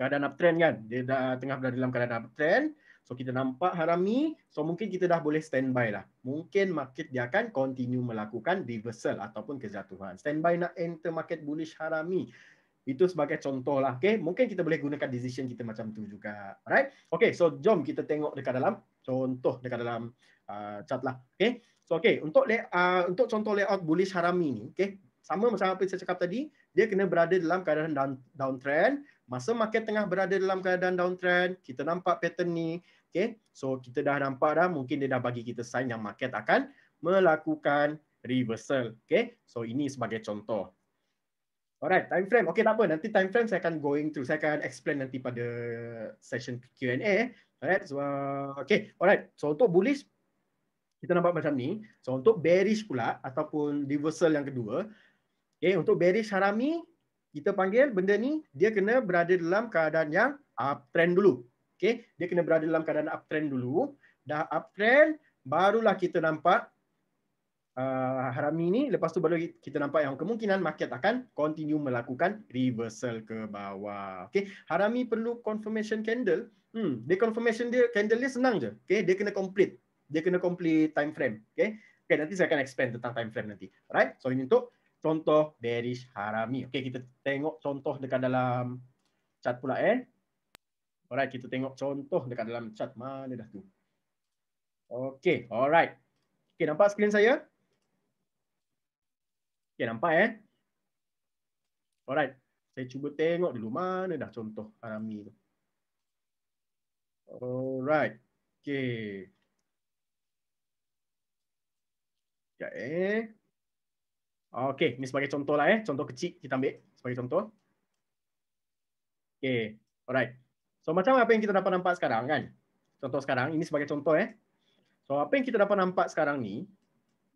Keadaan uptrend kan. Dia dah tengah berada dalam keadaan uptrend. So kita nampak harami, so mungkin kita dah boleh standby lah. Mungkin market dia akan continue melakukan reversal ataupun kejatuhan. Standby nak enter market bullish harami. Itu sebagai contoh lah. Okay? Mungkin kita boleh gunakan decision kita macam tu juga. Alright? Okay, so jom kita tengok dekat dalam. Contoh dekat dalam uh, chat lah. Okay? So, okay. Untuk lay, uh, untuk contoh layout bullish harami ni, okay? sama macam apa yang saya cakap tadi, dia kena berada dalam keadaan down, downtrend. Masa market tengah berada dalam keadaan downtrend, kita nampak pattern ni. Okay? So, kita dah nampak dah, mungkin dia dah bagi kita sign yang market akan melakukan reversal. Okay? So, ini sebagai contoh. Alright, time frame. Okay, tak apa. Nanti time frame saya akan going through. Saya akan explain nanti pada session Q&A. Alright, so, uh, okay. Alright, so untuk bullish, kita nampak macam ni. So, untuk bearish pula, ataupun reversal yang kedua, okay, untuk bearish harami, kita panggil benda ni, dia kena berada dalam keadaan yang uptrend dulu. Okay, dia kena berada dalam keadaan uptrend dulu. Dah uptrend, barulah kita nampak uh, harami ni lepas tu baru kita nampak yang kemungkinan market akan continue melakukan reversal ke bawah okey harami perlu confirmation candle hmm dia confirmation dia candle dia senang je okey dia kena complete dia kena complete time frame okey okey nanti saya akan explain tentang time frame nanti right so ini untuk contoh bearish harami okey kita tengok contoh dekat dalam chat pula eh alright kita tengok contoh dekat dalam chat mana dah tu okey alright Okay, nampak skrin saya? Okey, nampak eh? Alright. Saya cuba tengok dulu mana dah contoh arami tu. Alright. okay. Ya eh. okay. ni sebagai contoh lah eh. Contoh kecil kita ambil sebagai contoh. Okay, Alright. So macam apa yang kita dapat nampak sekarang kan? Contoh sekarang, ini sebagai contoh eh. So apa yang kita dapat nampak sekarang ni,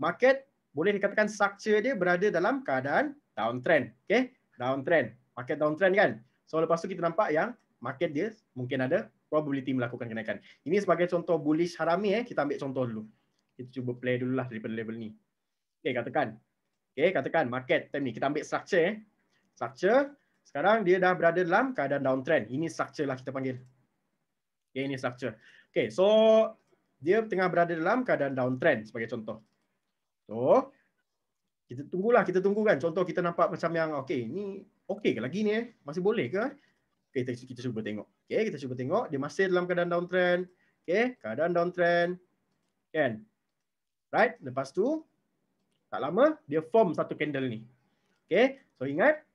market boleh dikatakan structure dia berada dalam keadaan downtrend. Okay? Downtrend. Market downtrend kan? So lepas tu kita nampak yang market dia mungkin ada probability melakukan kenaikan. Ini sebagai contoh bullish harami eh. Kita ambil contoh dulu. Kita cuba play dulu lah daripada level ni. Okay katakan. Okay katakan market time ni. Kita ambil structure eh. Structure. Sekarang dia dah berada dalam keadaan downtrend. Ini structure lah kita panggil. Okay ini structure. Okay so dia tengah berada dalam keadaan downtrend sebagai contoh. So, kita tunggulah, kita tunggu kan. Contoh kita nampak macam yang okey, ni okey ke lagi ni eh? Masih boleh ke? Okey, kita, kita cuba tengok. Okey, kita cuba tengok dia masih dalam keadaan downtrend. Okey, keadaan downtrend. Kan? Right? Lepas tu tak lama dia form satu candle ni. Okey, so ingat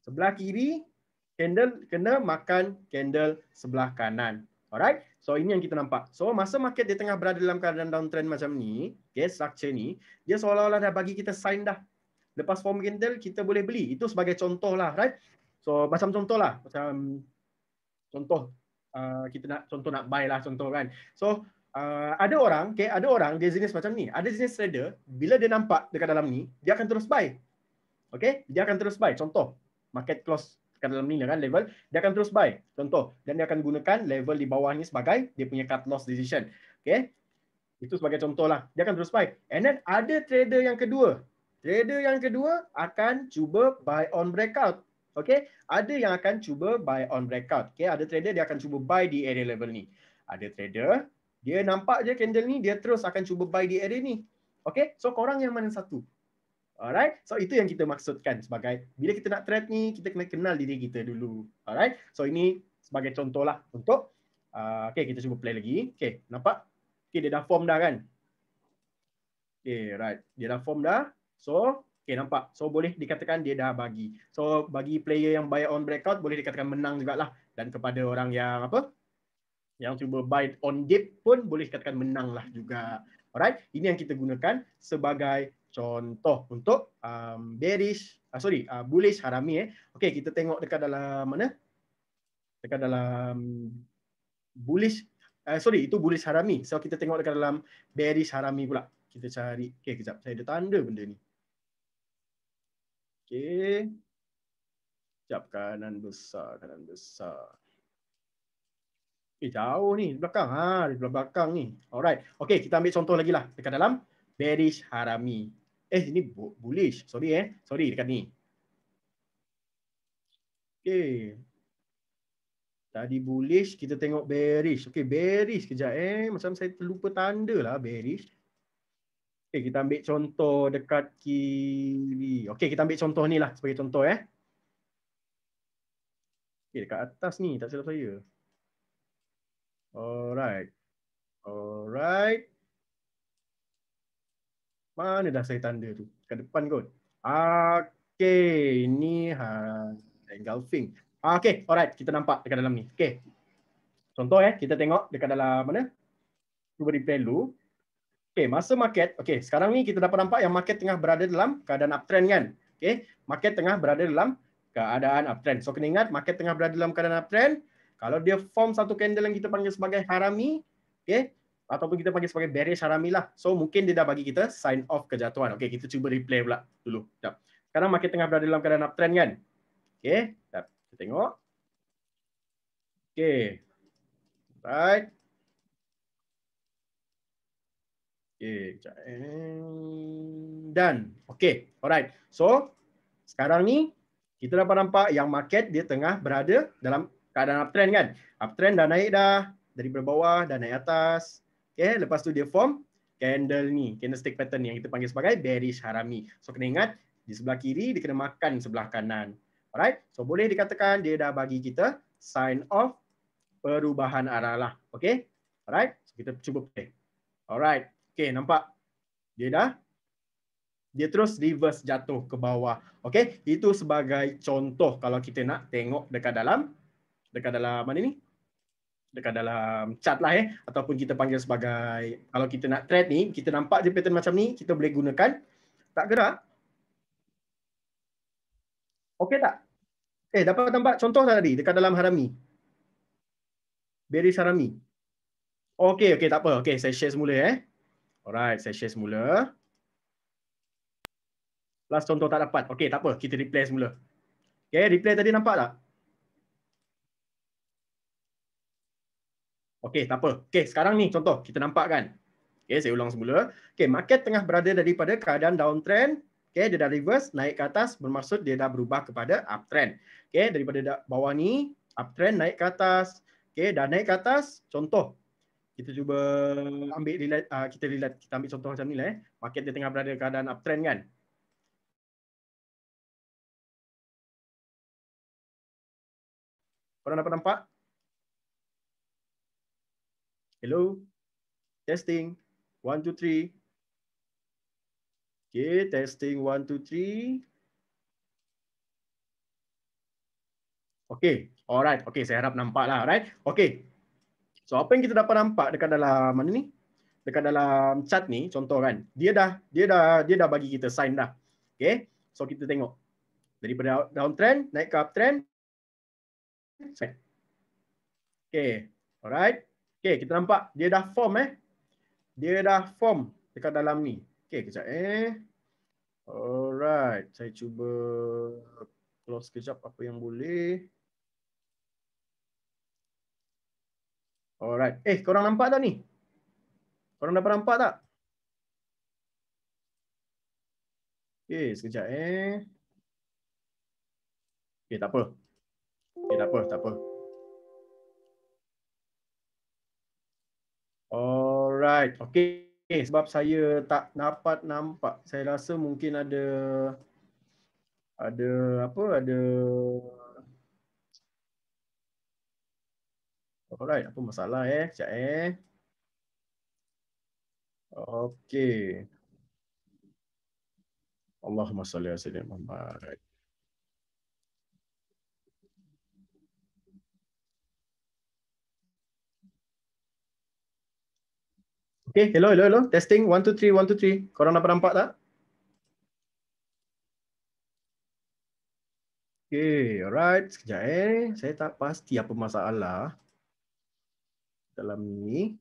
sebelah kiri candle kena makan candle sebelah kanan. Alright. So ini yang kita nampak. So masa market dia tengah berada dalam keadaan downtrend macam ni, okay, structure ni, dia seolah-olah dah bagi kita sign dah. Lepas form candle kita boleh beli. Itu sebagai contoh lah, right? So macam contoh lah, macam contoh uh, kita nak contoh nak buy lah contoh kan. So uh, ada orang, okay, ada orang dia jenis macam ni. Ada jenis trader bila dia nampak dekat dalam ni, dia akan terus buy. Okay, dia akan terus buy. Contoh market close kat dalam ni kan level dia akan terus buy contoh dan dia akan gunakan level di bawah ni sebagai dia punya cut loss decision okey itu sebagai contohlah dia akan terus buy and then ada trader yang kedua trader yang kedua akan cuba buy on breakout okey ada yang akan cuba buy on breakout okey ada trader dia akan cuba buy di area level ni ada trader dia nampak je candle ni dia terus akan cuba buy di area ni okey so korang yang mana satu Alright. So itu yang kita maksudkan sebagai bila kita nak trade ni kita kena kenal diri kita dulu. Alright. So ini sebagai contohlah untuk uh, okay kita cuba play lagi. Okay. Nampak? Okay dia dah form dah kan? Okay. Right. Dia dah form dah. So okay nampak. So boleh dikatakan dia dah bagi. So bagi player yang buy on breakout boleh dikatakan menang juga lah dan kepada orang yang apa? Yang cuba buy on dip pun boleh dikatakan menang lah juga. Alright. Ini yang kita gunakan sebagai Contoh untuk um, bearish, uh, sorry, uh, bullish harami eh. Okey, kita tengok dekat dalam mana? Dekat dalam bullish uh, sorry, itu bullish harami. So kita tengok dekat dalam bearish harami pula. Kita cari. Okey, kejap. Saya ada tanda benda ni. Okey. Kejap kanan besar, kanan besar. Eh, jauh ni di belakang. Ha, di belakang ni. Alright. Okey, kita ambil contoh lagi lah. Dekat dalam bearish harami. Eh, ini bullish. Sorry eh. Sorry dekat ni. Okay. Tadi bullish, kita tengok bearish. Okay, bearish kejap eh. Macam saya terlupa tanda lah bearish. Okay, kita ambil contoh dekat kiri. Okay, kita ambil contoh ni lah sebagai contoh eh. Okay, dekat atas ni. Tak silap saya. Alright. Alright. Mana dah saya tanda tu? ke depan kot. Okay, ini ha, engulfing. Ah, okay, alright. Kita nampak dekat dalam ni. Okay. Contoh eh, kita tengok dekat dalam mana? Cuba di pelu. Okay, masa market. Okay, sekarang ni kita dapat nampak yang market tengah berada dalam keadaan uptrend kan? Okay, market tengah berada dalam keadaan uptrend. So, kena ingat market tengah berada dalam keadaan uptrend. Kalau dia form satu candle yang kita panggil sebagai harami, okay, ataupun kita panggil sebagai bearish harami lah. So mungkin dia dah bagi kita sign off kejatuhan. Okey, kita cuba replay pula dulu. Jap. Sekarang market tengah berada dalam keadaan uptrend kan? Okey, jap. Kita tengok. Okey. Right. Okay, dan okay, alright. So sekarang ni kita dapat nampak yang market dia tengah berada dalam keadaan uptrend kan? Uptrend dah naik dah dari bawah dan naik atas. Okay, lepas tu dia form candle ni, candlestick pattern ni yang kita panggil sebagai bearish harami. So kena ingat di sebelah kiri dia kena makan sebelah kanan. Alright, so boleh dikatakan dia dah bagi kita sign of perubahan arah lah. Okay, alright, so, kita cuba play. Alright, okay nampak dia dah dia terus reverse jatuh ke bawah. Okay, itu sebagai contoh kalau kita nak tengok dekat dalam dekat dalam mana ni dekat dalam chat lah eh ataupun kita panggil sebagai kalau kita nak trade ni kita nampak je pattern macam ni kita boleh gunakan tak gerak okey tak eh dapat nampak contoh tak tadi dekat dalam harami beri harami okey okey tak apa okey saya share semula eh alright saya share semula last contoh tak dapat okey tak apa kita replay semula okey replay tadi nampak tak Okey, tak apa. Okey, sekarang ni contoh kita nampak kan. Okey, saya ulang semula. Okey, market tengah berada daripada keadaan downtrend. Okey, dia dah reverse naik ke atas bermaksud dia dah berubah kepada uptrend. Okey, daripada bawah ni uptrend naik ke atas. Okey, dah naik ke atas. Contoh kita cuba ambil relat, uh, ah, kita relat, kita ambil contoh macam ni lah eh. Market dia tengah berada keadaan uptrend kan. Korang dapat nampak? Hello. Testing. One, two, three. Okay, testing. One, two, three. Okay. Alright. Okay, saya harap nampak lah. Alright. Okay. So, apa yang kita dapat nampak dekat dalam mana ni? Dekat dalam chat ni, contoh kan. Dia dah, dia dah, dia dah bagi kita sign dah. Okay. So, kita tengok. Daripada downtrend, naik ke uptrend. Okay. Alright. Okey, kita nampak dia dah form eh. Dia dah form dekat dalam ni. Okey, kejap eh. Alright, saya cuba close kejap apa yang boleh. Alright. Eh, korang nampak tak ni? Korang dapat nampak tak? Okey, sekejap eh. Okey, tak apa. Okey, tak apa, tak apa. Alright. Okay. okay. Sebab saya tak dapat nampak. Saya rasa mungkin ada ada apa? Ada Alright, apa masalah eh? Sekejap eh. Okay. Allahumma salli wa sallim. Alright. Okay, hello, hello, hello. Testing, one, two, three, one, two, three. Korang dapat nampak tak? Okay, alright. Sekejap eh. Saya tak pasti apa masalah dalam ni.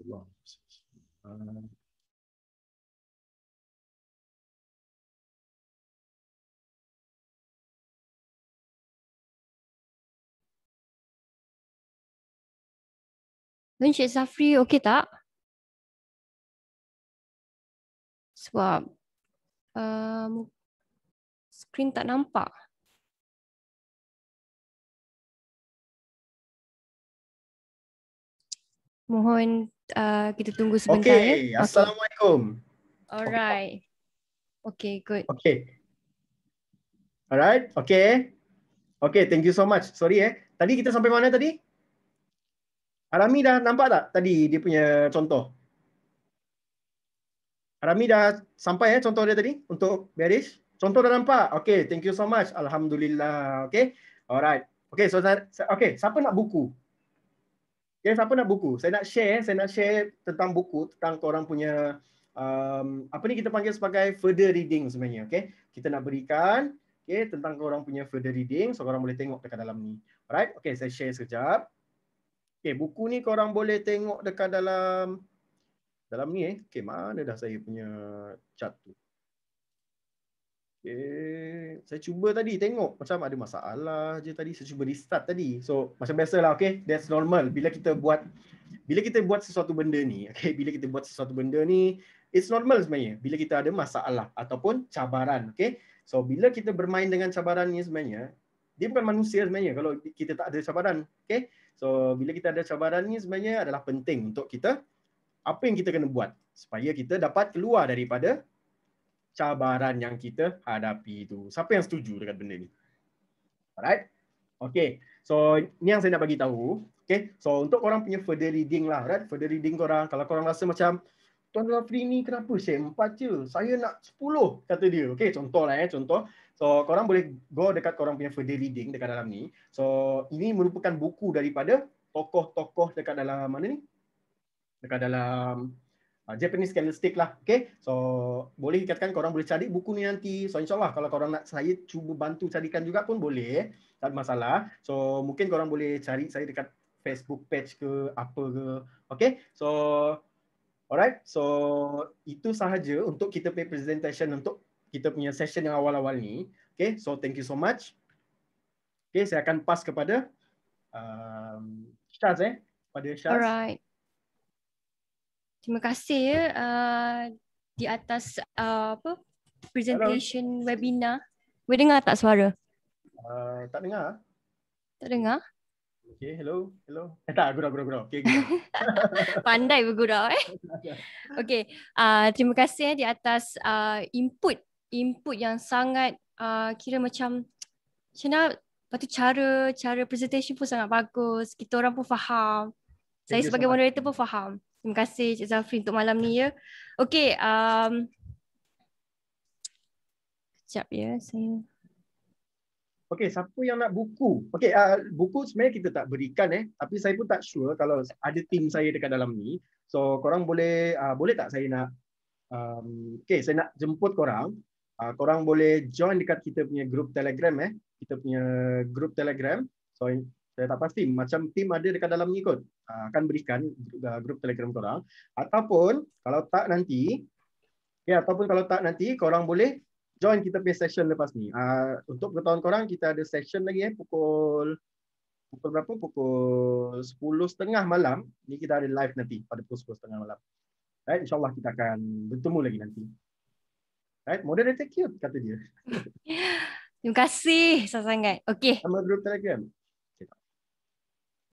Allah. Uh. Encik Safri okey tak? Sebab uh, screen tak nampak. Mohon uh, kita tunggu sebentar okay. ya. Okey, Assalamualaikum. Alright. Okay, good. Okay. Alright, okay. Okay, thank you so much. Sorry eh. Tadi kita sampai mana tadi? Arami dah nampak tak tadi dia punya contoh? Arami dah sampai eh contoh dia tadi untuk bearish? Contoh dah nampak? Okay, thank you so much. Alhamdulillah. Okay, alright. Okay, so, okay siapa nak buku? Okay, siapa nak buku? Saya nak share, eh, saya nak share tentang buku, tentang orang punya, um, apa ni kita panggil sebagai further reading sebenarnya. Okay, kita nak berikan okay, tentang orang punya further reading. So, orang boleh tengok dekat dalam ni. Alright, okay, saya share sekejap. Okey buku ni korang boleh tengok dekat dalam dalam ni eh. Okay, mana dah saya punya chat tu. Okay, saya cuba tadi tengok macam ada masalah je tadi. Saya cuba restart tadi. So, macam biasalah, okey, That's normal. Bila kita buat bila kita buat sesuatu benda ni, okey Bila kita buat sesuatu benda ni, it's normal sebenarnya. Bila kita ada masalah ataupun cabaran, okey. So, bila kita bermain dengan cabaran ni sebenarnya, dia bukan manusia sebenarnya kalau kita tak ada cabaran, okay. So bila kita ada cabaran ni sebenarnya adalah penting untuk kita apa yang kita kena buat supaya kita dapat keluar daripada cabaran yang kita hadapi itu. Siapa yang setuju dengan benda ni? Alright. Okay. So ni yang saya nak bagi tahu. Okay. So untuk orang punya further reading lah. Right? Further reading korang. Kalau korang rasa macam Tuan Tuan Free ni kenapa saya empat je? Saya nak sepuluh kata dia. Okay. Contoh lah eh. Contoh. So korang boleh go dekat korang punya further reading dekat dalam ni. So ini merupakan buku daripada tokoh-tokoh dekat dalam mana ni? Dekat dalam uh, Japanese candlestick lah. Okay. So boleh katakan korang boleh cari buku ni nanti. So insyaAllah kalau korang nak saya cuba bantu carikan juga pun boleh. Eh. Tak masalah. So mungkin korang boleh cari saya dekat Facebook page ke apa ke. Okay. So Alright, so itu sahaja untuk kita pay presentation untuk kita punya session yang awal-awal ni. Okay, so thank you so much. Okay, saya akan pass kepada um, Syaz eh. Pada Syaz. Alright. Terima kasih ya uh, di atas uh, apa presentation Hello. webinar. Boleh dengar tak suara? Uh, tak dengar. Tak dengar. Okay, hello, hello. Eh, tak, gurau, gurau, gurau. Okay, gurau. Pandai bergurau, eh. Okay, uh, terima kasih ya, di atas uh, input input yang sangat uh, kira macam macam nak tu cara cara presentation pun sangat bagus kita orang pun faham Thank saya sebagai so moderator pun faham terima kasih Cik Zafri untuk malam ni ya okey um, sekejap ya saya Okey, siapa yang nak buku? Okey, uh, buku sebenarnya kita tak berikan eh, tapi saya pun tak sure kalau ada tim saya dekat dalam ni. So, korang boleh uh, boleh tak saya nak um, okey, saya nak jemput korang. Uh, korang boleh join dekat kita punya group Telegram eh. Kita punya group Telegram. So saya tak pasti macam tim ada dekat dalam ni kot. Uh, akan berikan uh, group Telegram korang ataupun kalau tak nanti ya okay, ataupun kalau tak nanti korang boleh join kita punya session lepas ni. Uh, untuk pengetahuan korang kita ada session lagi eh pukul pukul berapa? Pukul 10.30 malam. Ni kita ada live nanti pada pukul 10.30 malam. Right, insyaAllah kita akan bertemu lagi nanti. Right? Moderator cute, kata dia. Terima kasih, Sasangat. Okay. Sama group Telegram.